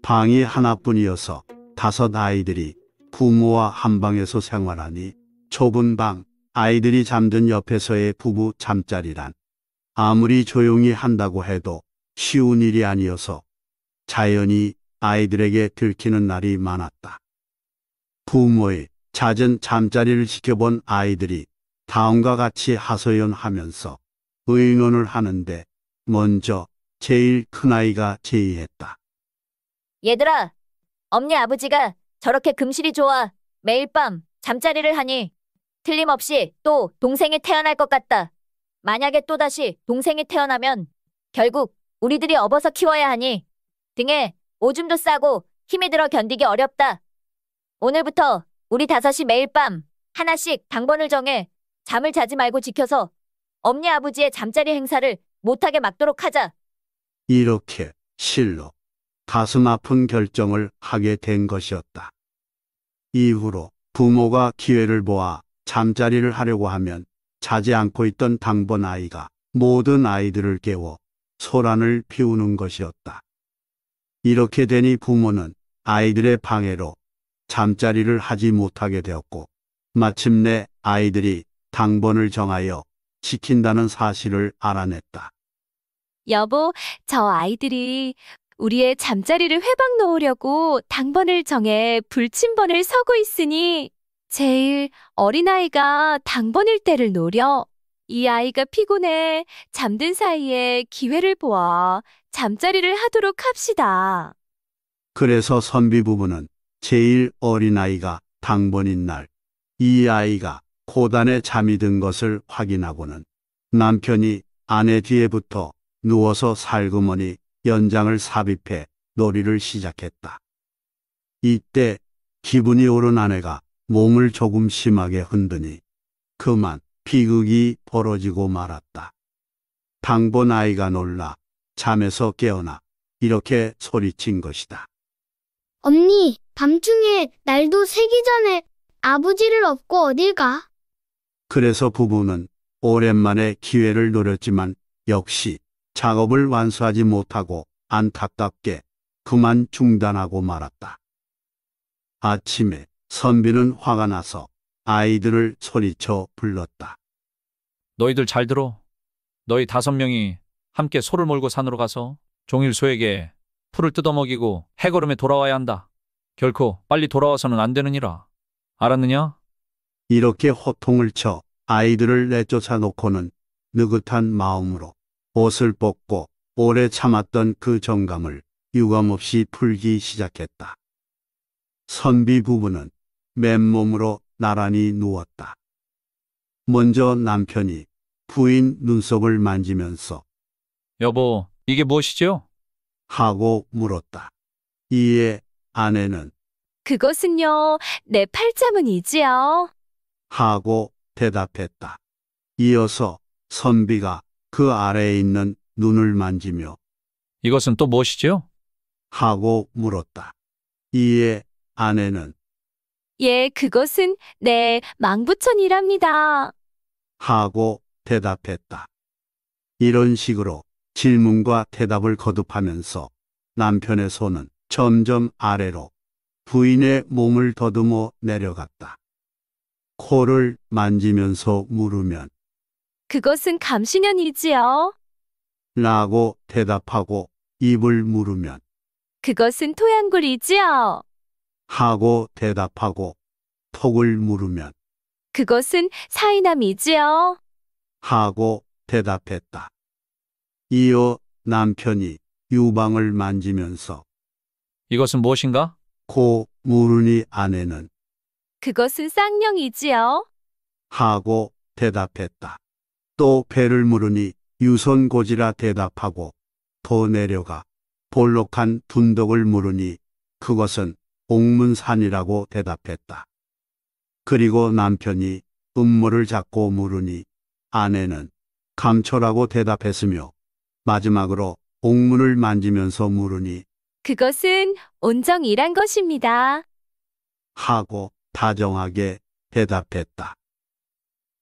[SPEAKER 3] 방이 하나뿐이어서 다섯 아이들이 부모와 한 방에서 생활하니 좁은 방, 아이들이 잠든 옆에서의 부부 잠자리란 아무리 조용히 한다고 해도 쉬운 일이 아니어서 자연히 아이들에게 들키는 날이 많았다. 부모의 잦은 잠자리를 지켜본 아이들이 다음과 같이 하소연하면서 의논을 하는데 먼저 제일 큰아이가 제의했다.
[SPEAKER 14] 얘들아, 엄니 아버지가 저렇게 금실이 좋아 매일 밤 잠자리를 하니 틀림없이 또 동생이 태어날 것 같다. 만약에 또다시 동생이 태어나면 결국 우리들이 업어서 키워야 하니 등에 오줌도 싸고 힘이 들어 견디기 어렵다. 오늘부터 우리 다섯이 매일 밤 하나씩 당번을 정해 잠을 자지 말고 지켜서 엄니 아버지의 잠자리 행사를 못하게 막도록 하자.
[SPEAKER 3] 이렇게 실로 가슴 아픈 결정을 하게 된 것이었다. 이후로 부모가 기회를 보아 잠자리를 하려고 하면 자지 않고 있던 당번 아이가 모든 아이들을 깨워 소란을 피우는 것이었다. 이렇게 되니 부모는 아이들의 방해로 잠자리를 하지 못하게 되었고 마침내 아이들이 당번을 정하여 지킨다는 사실을 알아냈다.
[SPEAKER 1] 여보, 저 아이들이 우리의 잠자리를 회방 놓으려고 당번을 정해 불침번을 서고 있으니 제일 어린아이가 당번일 때를 노려 이 아이가 피곤해. 잠든 사이에 기회를 보아 잠자리를 하도록 합시다.
[SPEAKER 3] 그래서 선비 부부는 제일 어린아이가 당번인 날, 이 아이가 고단에 잠이 든 것을 확인하고는 남편이 아내 뒤에 부터 누워서 살그머니 연장을 삽입해 놀이를 시작했다. 이때 기분이 오른 아내가 몸을 조금 심하게 흔드니 그만 비극이 벌어지고 말았다. 당번 아이가 놀라 잠에서 깨어나 이렇게 소리친 것이다.
[SPEAKER 5] 언니, 밤중에 날도 새기 전에 아버지를 업고 어딜 가?
[SPEAKER 3] 그래서 부부는 오랜만에 기회를 노렸지만 역시 작업을 완수하지 못하고 안타깝게 그만 중단하고 말았다. 아침에 선비는 화가 나서 아이들을 소리쳐 불렀다.
[SPEAKER 6] 너희들 잘 들어. 너희 다섯 명이 함께 소를 몰고 산으로 가서 종일 소에게 풀을 뜯어먹이고 해걸음에 돌아와야 한다. 결코 빨리 돌아와서는 안 되느니라. 알았느냐?
[SPEAKER 3] 이렇게 호통을 쳐 아이들을 내쫓아 놓고는 느긋한 마음으로 옷을 벗고 오래 참았던 그 정감을 유감없이 풀기 시작했다. 선비 부부는 맨몸으로 나란히 누웠다. 먼저 남편이 부인 눈썹을 만지면서
[SPEAKER 6] 여보, 이게 무엇이죠?
[SPEAKER 3] 하고 물었다. 이에 아내는
[SPEAKER 1] 그것은요, 내 팔자문이지요.
[SPEAKER 3] 하고 대답했다. 이어서 선비가 그 아래에 있는 눈을 만지며 이것은 또 무엇이죠? 하고 물었다. 이에 아내는
[SPEAKER 1] 예, 그것은 네, 망부천이랍니다.
[SPEAKER 3] 하고 대답했다. 이런 식으로 질문과 대답을 거듭하면서 남편의 손은 점점 아래로 부인의 몸을 더듬어 내려갔다. 코를 만지면서 물으면
[SPEAKER 1] 그것은 감시년이지요
[SPEAKER 3] 라고 대답하고 입을 물으면
[SPEAKER 1] 그것은 토양굴이지요.
[SPEAKER 3] 하고 대답하고 톡을 물으면
[SPEAKER 1] 그것은 사이남이지요.
[SPEAKER 3] 하고 대답했다. 이어 남편이 유방을 만지면서
[SPEAKER 6] 이것은 무엇인가?
[SPEAKER 3] 고 물으니 아내는
[SPEAKER 1] 그것은 쌍령이지요.
[SPEAKER 3] 하고 대답했다. 또 배를 물으니 유선고지라 대답하고 더 내려가 볼록한 둔덕을 물으니 그것은 옥문산이라고 대답했다. 그리고 남편이 음모를 잡고 물으니 아내는 감초라고 대답했으며 마지막으로 옥문을 만지면서 물으니
[SPEAKER 1] 그것은 온정이란 것입니다.
[SPEAKER 3] 하고 다정하게 대답했다.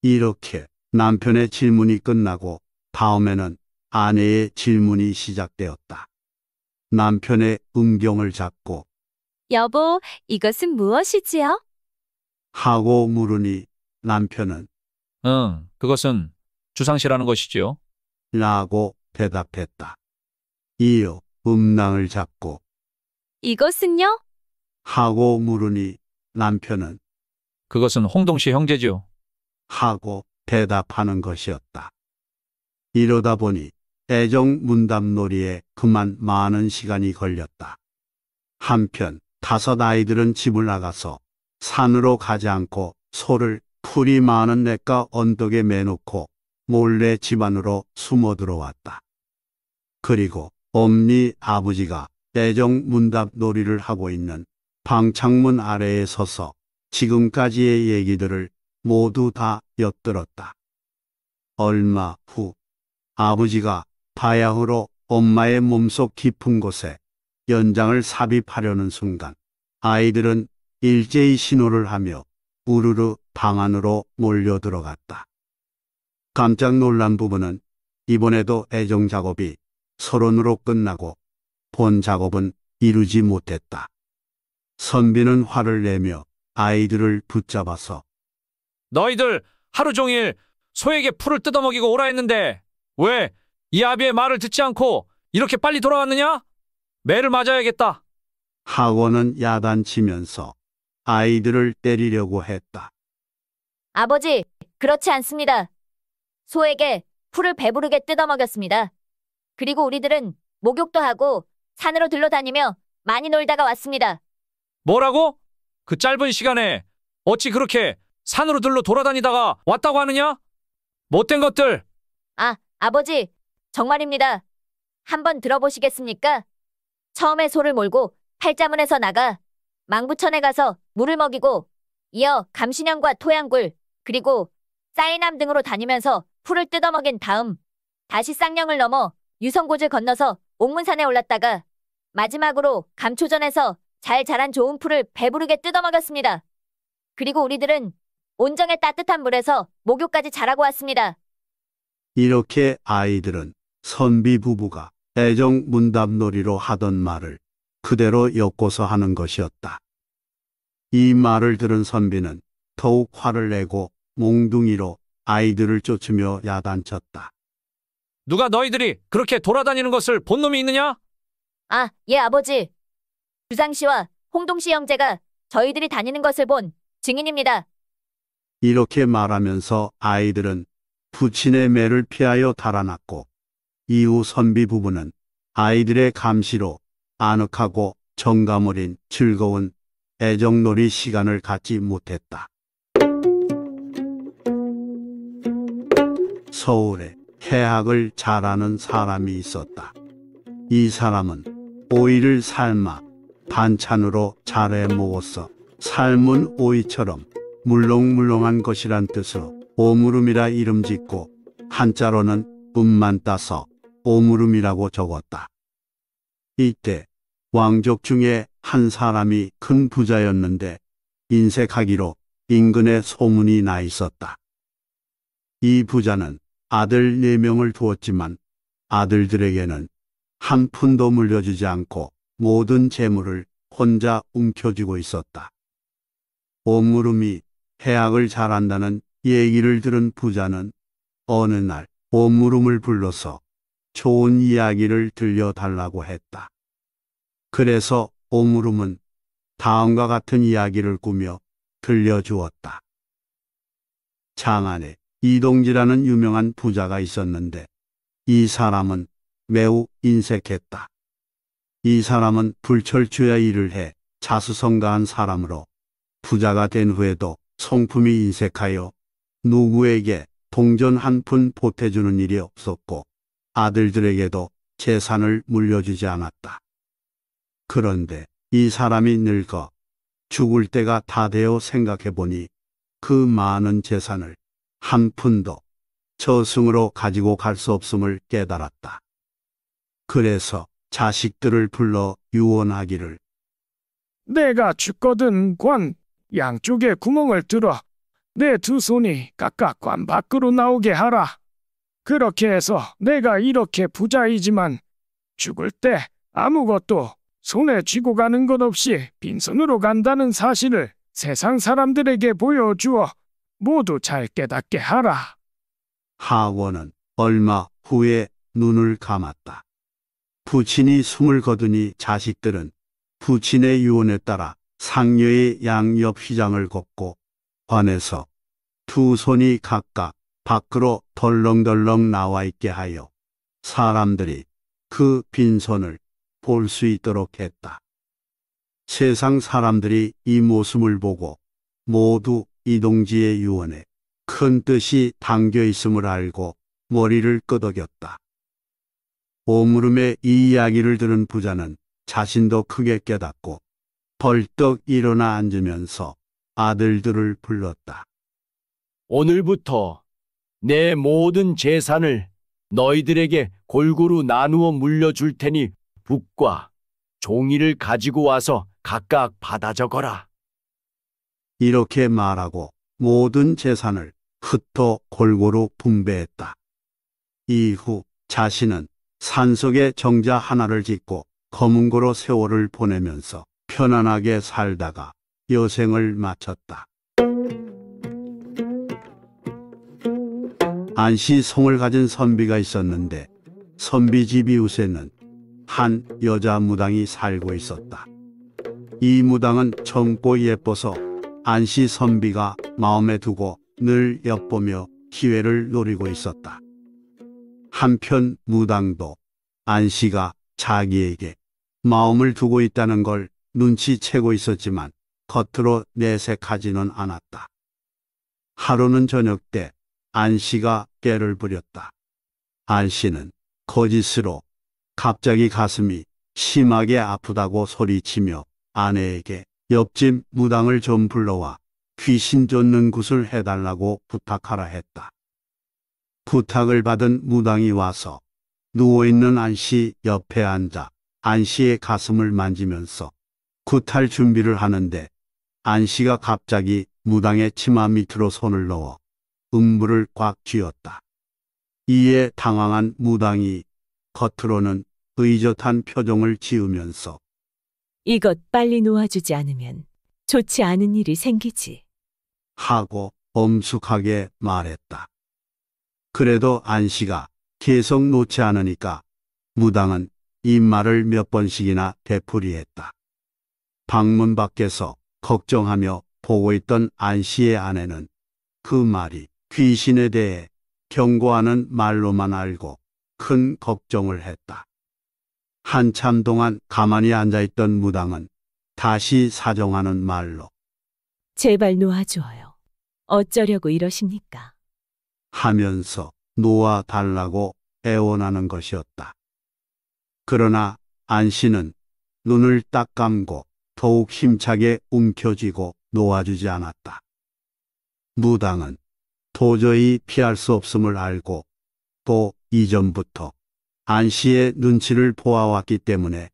[SPEAKER 3] 이렇게 남편의 질문이 끝나고 다음에는 아내의 질문이 시작되었다. 남편의 음경을 잡고
[SPEAKER 1] 여보, 이것은 무엇이지요?
[SPEAKER 3] 하고 물으니 남편은 응, 그것은
[SPEAKER 6] 주상시라는 것이지요.
[SPEAKER 3] 라고 대답했다. 이어 음낭을 잡고
[SPEAKER 1] 이것은요?
[SPEAKER 3] 하고 물으니 남편은 그것은 홍동씨 형제지요. 하고 대답하는 것이었다. 이러다 보니 애정 문답놀이에 그만 많은 시간이 걸렸다. 한편 다섯 아이들은 집을 나가서 산으로 가지 않고 소를 풀이 많은 냇가 언덕에 매놓고 몰래 집안으로 숨어 들어왔다. 그리고 엄니 아버지가 애정 문답 놀이를 하고 있는 방창문 아래에 서서 지금까지의 얘기들을 모두 다 엿들었다. 얼마 후 아버지가 바야흐로 엄마의 몸속 깊은 곳에 연장을 삽입하려는 순간 아이들은 일제히 신호를 하며 우르르 방 안으로 몰려 들어갔다. 깜짝 놀란 부부는 이번에도 애정 작업이 서론으로 끝나고 본 작업은 이루지 못했다. 선비는 화를 내며 아이들을 붙잡아서
[SPEAKER 6] 너희들 하루 종일 소에게 풀을 뜯어먹이고 오라 했는데 왜 이 아비의 말을 듣지 않고 이렇게 빨리 돌아왔느냐? 매를 맞아야겠다.
[SPEAKER 3] 하원은 야단치면서 아이들을 때리려고 했다.
[SPEAKER 14] 아버지, 그렇지 않습니다. 소에게 풀을 배부르게 뜯어먹였습니다. 그리고 우리들은 목욕도 하고 산으로 들러다니며 많이 놀다가 왔습니다.
[SPEAKER 6] 뭐라고? 그 짧은 시간에 어찌 그렇게 산으로 들러 돌아다니다가 왔다고 하느냐? 못된 것들!
[SPEAKER 14] 아, 아버지, 정말입니다. 한번 들어보시겠습니까? 처음에 소를 몰고 팔자문에서 나가 망부천에 가서 물을 먹이고 이어 감신양과 토양굴 그리고 싸이남 등으로 다니면서 풀을 뜯어먹인 다음 다시 쌍령을 넘어 유성고를 건너서 옥문산에 올랐다가 마지막으로 감초전에서 잘 자란 좋은 풀을 배부르게 뜯어먹였습니다. 그리고 우리들은 온정의 따뜻한 물에서 목욕까지 잘하고 왔습니다.
[SPEAKER 3] 이렇게 아이들은 선비 부부가 애정 문답놀이로 하던 말을 그대로 엮어서 하는 것이었다. 이 말을 들은 선비는 더욱 화를 내고 몽둥이로 아이들을 쫓으며
[SPEAKER 6] 야단쳤다. 누가 너희들이 그렇게 돌아다니는 것을 본 놈이 있느냐?
[SPEAKER 14] 아, 예, 아버지. 주상 씨와 홍동 씨 형제가 저희들이 다니는 것을 본 증인입니다.
[SPEAKER 3] 이렇게 말하면서 아이들은 부친의 매를 피하여 달아났고 이후 선비 부부는 아이들의 감시로 아늑하고 정감 어린 즐거운 애정놀이 시간을 갖지 못했다. 서울에 해학을 잘하는 사람이 있었다. 이 사람은 오이를 삶아 반찬으로 잘해 먹었어 삶은 오이처럼 물렁물렁한 것이란 뜻으로 오무름이라 이름 짓고 한자로는 음만 따서 오물음이라고 적었다. 이때 왕족 중에 한 사람이 큰 부자였는데 인색하기로 인근에 소문이 나 있었다. 이 부자는 아들 4명을 두었지만 아들들에게는 한 푼도 물려주지 않고 모든 재물을 혼자 움켜쥐고 있었다. 오물음이 해악을 잘한다는 얘기를 들은 부자는 어느 날오물음을 불러서 좋은 이야기를 들려달라고 했다. 그래서 오므름은 다음과 같은 이야기를 꾸며 들려주었다. 장안에 이동지라는 유명한 부자가 있었는데 이 사람은 매우 인색했다. 이 사람은 불철주야 일을 해 자수성가한 사람으로 부자가 된 후에도 성품이 인색하여 누구에게 동전 한 푼 보태주는 일이 없었고 아들들에게도 재산을 물려주지 않았다. 그런데 이 사람이 늙어 죽을 때가 다 되어 생각해 보니 그 많은 재산을 한 푼도 저승으로 가지고 갈 수 없음을 깨달았다. 그래서 자식들을 불러 유언하기를
[SPEAKER 12] 내가 죽거든 관 양쪽에 구멍을 뚫어 내 두 손이 각각 관 밖으로 나오게 하라. 그렇게 해서 내가 이렇게 부자이지만 죽을 때 아무것도 손에 쥐고 가는 것 없이 빈손으로 간다는 사실을 세상 사람들에게 보여주어 모두 잘 깨닫게 하라.
[SPEAKER 3] 하원은 얼마 후에 눈을 감았다. 부친이 숨을 거두니 자식들은 부친의 유언에 따라 상녀의 양옆 휘장을 걷고 관에서 두 손이 각각 밖으로 덜렁덜렁 나와 있게 하여 사람들이 그 빈손을 볼 수 있도록 했다. 세상 사람들이 이 모습을 보고 모두 이동지의 유언에 큰 뜻이 담겨 있음을 알고 머리를 끄덕였다. 오물음의 이 이야기를 들은 부자는 자신도 크게 깨닫고 벌떡 일어나 앉으면서 아들들을 불렀다. 오늘부터 내
[SPEAKER 7] 모든 재산을 너희들에게 골고루 나누어 물려줄 테니 북과 종이를 가지고 와서 각각 받아 적어라.
[SPEAKER 3] 이렇게 말하고 모든 재산을 흩어 골고루 분배했다. 이후 자신은 산속에 정자 하나를 짓고 검은고로 세월을 보내면서 편안하게 살다가 여생을 마쳤다. 안시성을 가진 선비가 있었는데 선비 집 이웃에는 한 여자 무당이 살고 있었다. 이 무당은 젊고 예뻐서 안시 선비가 마음에 두고 늘 엿보며 기회를 노리고 있었다. 한편 무당도 안씨가 자기에게 마음을 두고 있다는 걸 눈치채고 있었지만 겉으로 내색하지는 않았다. 하루는 저녁 때 안씨가 깨를 부렸다. 안씨는 거짓으로 갑자기 가슴이 심하게 아프다고 소리치며 아내에게 옆집 무당을 좀 불러와 귀신 쫓는 굿을 해달라고 부탁하라 했다. 부탁을 받은 무당이 와서 누워있는 안씨 옆에 앉아 안씨의 가슴을 만지면서 굿할 준비를 하는데 안씨가 갑자기 무당의 치마 밑으로 손을 넣어 음부를 꽉 쥐었다. 이에 당황한 무당이 겉으로는 의젓한 표정을 지으면서
[SPEAKER 1] 이것 빨리 놓아주지 않으면 좋지 않은 일이 생기지.
[SPEAKER 3] 하고 엄숙하게 말했다. 그래도 안 씨가 계속 놓지 않으니까 무당은 이 말을 몇 번씩이나 되풀이했다. 방문 밖에서 걱정하며 보고 있던 안 씨의 아내는 그 말이 귀신에 대해 경고하는 말로만 알고 큰 걱정을 했다. 한참 동안 가만히 앉아있던 무당은 다시 사정하는 말로
[SPEAKER 1] 제발 놓아주어요. 어쩌려고 이러십니까?
[SPEAKER 3] 하면서 놓아달라고 애원하는 것이었다. 그러나 안 씨는 눈을 딱 감고 더욱 힘차게 움켜쥐고 놓아주지 않았다. 무당은 도저히 피할 수 없음을 알고 또 이전부터 안 씨의 눈치를 보아왔기 때문에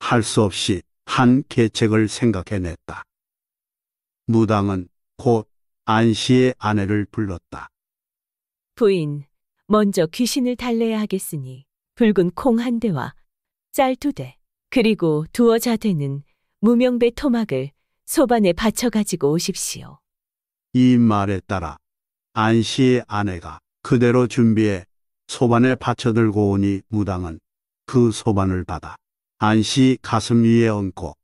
[SPEAKER 3] 할 수 없이 한 계책을 생각해냈다. 무당은 곧안 씨의 아내를 불렀다.
[SPEAKER 1] 부인, 먼저 귀신을 달래야 하겠으니 붉은 콩 한 대와 쌀 두 대, 그리고 두어 자대는 무명배 토막을 소반에 받쳐가지고
[SPEAKER 3] 오십시오. 이 말에 따라 안씨의 아내가 그대로 준비해 소반에 받쳐들고 오니 무당은 그 소반을 받아 안씨 가슴 위에 얹고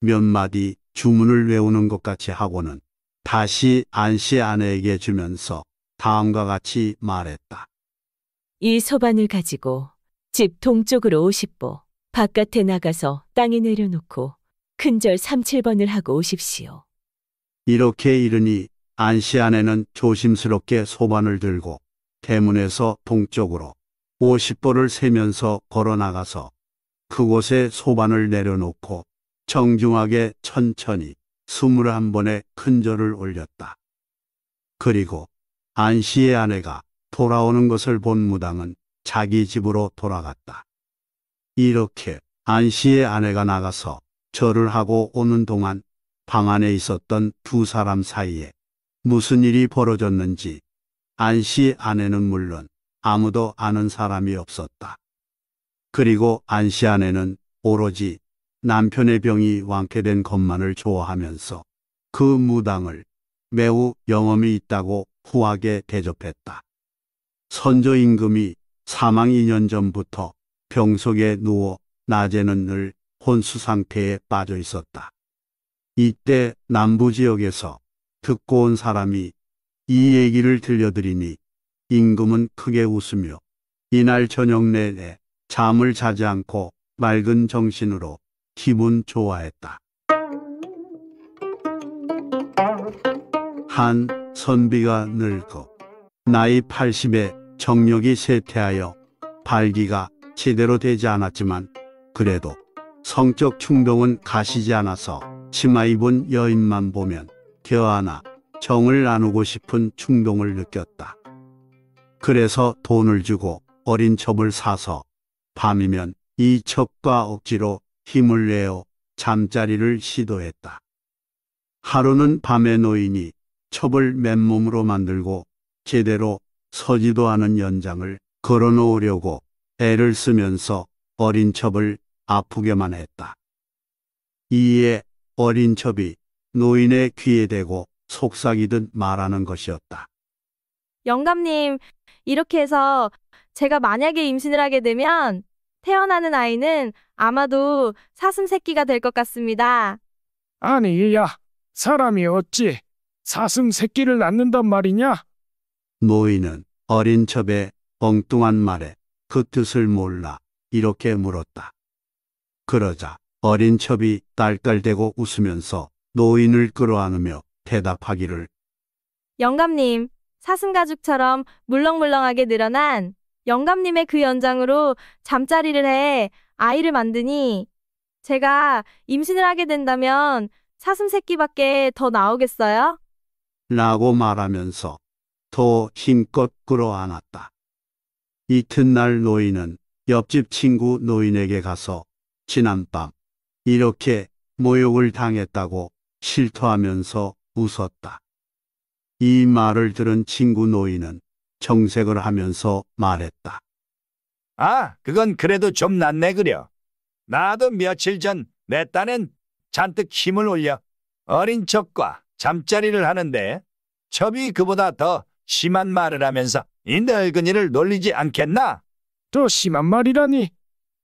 [SPEAKER 3] 몇 마디 주문을 외우는 것 같이 하고는 다시 안씨 아내에게 주면서 다음과 같이 말했다.
[SPEAKER 1] 이 소반을 가지고 집 동쪽으로 50보 바깥에 나가서 땅에 내려놓고 큰절 37번을 하고 오십시오.
[SPEAKER 3] 이렇게 이르니 안씨 아내는 조심스럽게 소반을 들고 대문에서 동쪽으로 50보를 세면서 걸어나가서 그곳에 소반을 내려놓고 정중하게 천천히 21번의 큰 절을 올렸다. 그리고 안씨의 아내가 돌아오는 것을 본 무당은 자기 집으로 돌아갔다. 이렇게 안씨의 아내가 나가서 절을 하고 오는 동안 방 안에 있었던 두 사람 사이에 무슨 일이 벌어졌는지 안씨 아내는 물론 아무도 아는 사람이 없었다. 그리고 안씨 아내는 오로지 남편의 병이 완쾌된 것만을 좋아하면서 그 무당을 매우 영험이 있다고 후하게 대접했다. 선조 임금이 사망 2년 전부터 병속에 누워 낮에는 늘 혼수 상태에 빠져 있었다. 이때 남부 지역에서 듣고 온 사람이 이 얘기를 들려드리니 임금은 크게 웃으며 이날 저녁 내내 잠을 자지 않고 맑은 정신으로 기분 좋아했다. 한 선비가 늙어 나이 80에 정력이 쇠퇴하여 발기가 제대로 되지 않았지만 그래도 성적 충동은 가시지 않아서 치마 입은 여인만 보면 껴안나 정을 나누고 싶은 충동을 느꼈다. 그래서 돈을 주고 어린 첩을 사서 밤이면 이 첩과 억지로 힘을 내어 잠자리를 시도했다. 하루는 밤에 노인이 첩을 맨몸으로 만들고 제대로 서지도 않은 연장을 걸어놓으려고 애를 쓰면서 어린 첩을 아프게만 했다. 이에 어린 첩이 노인의 귀에 대고 속삭이듯 말하는 것이었다.
[SPEAKER 1] 영감님, 이렇게 해서 제가 만약에 임신을 하게 되면 태어나는 아이는 아마도 사슴 새끼가 될 것 같습니다.
[SPEAKER 12] 아니야, 사람이 어찌 사슴 새끼를 낳는단 말이냐?
[SPEAKER 3] 노인은 어린 첩의 엉뚱한 말에 그 뜻을 몰라 이렇게 물었다. 그러자 어린 첩이 딸딸대고 웃으면서 노인을 끌어안으며 대답하기를
[SPEAKER 1] 영감님, 사슴가죽처럼 물렁물렁하게 늘어난 영감님의 그 연장으로 잠자리를 해 아이를 만드니 제가 임신을 하게 된다면 사슴 새끼밖에 더 나오겠어요?
[SPEAKER 3] 라고 말하면서 더 힘껏 끌어안았다. 이튿날 노인은 옆집 친구 노인에게 가서 지난밤 이렇게 모욕을 당했다고 실토하면서 웃었다. 이 말을 들은 친구 노인은 정색을 하면서 말했다. 아, 그건 그래도 좀 낫네 그려. 나도
[SPEAKER 2] 며칠 전 내 딴엔 잔뜩 힘을 올려 어린 척과 잠자리를 하는데 첩이 그보다 더 심한 말을 하면서 이 늙은이를 놀리지 않겠나? 또 심한 말이라니.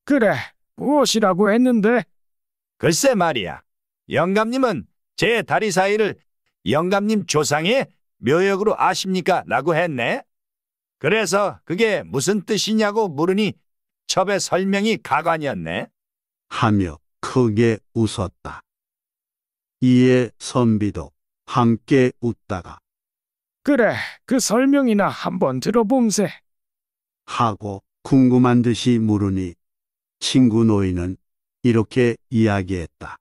[SPEAKER 2] 그래, 무엇이라고 했는데? 글쎄 말이야. 영감님은 제 다리 사이를 영감님 조상의 묘역으로 아십니까? 라고 했네. 그래서 그게 무슨 뜻이냐고 물으니 첩의 설명이 가관이었네.
[SPEAKER 3] 하며 크게 웃었다. 이에 선비도 함께 웃다가 그래, 그 설명이나 한번 들어봄세. 하고 궁금한 듯이 물으니 친구 노인은 이렇게 이야기했다.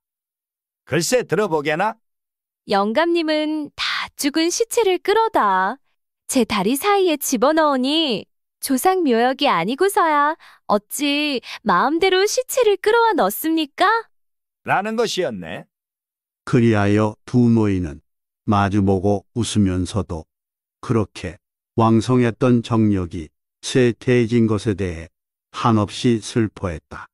[SPEAKER 2] 글쎄 들어보게나?
[SPEAKER 1] 영감님은 다 죽은 시체를 끌어다 제 다리 사이에 집어넣으니 조상 묘역이 아니고서야 어찌 마음대로 시체를 끌어와 넣습니까?
[SPEAKER 2] 라는 것이었네.
[SPEAKER 3] 그리하여 두 노인은 마주보고 웃으면서도 그렇게 왕성했던 정력이 쇠퇴해진 것에 대해 한없이 슬퍼했다.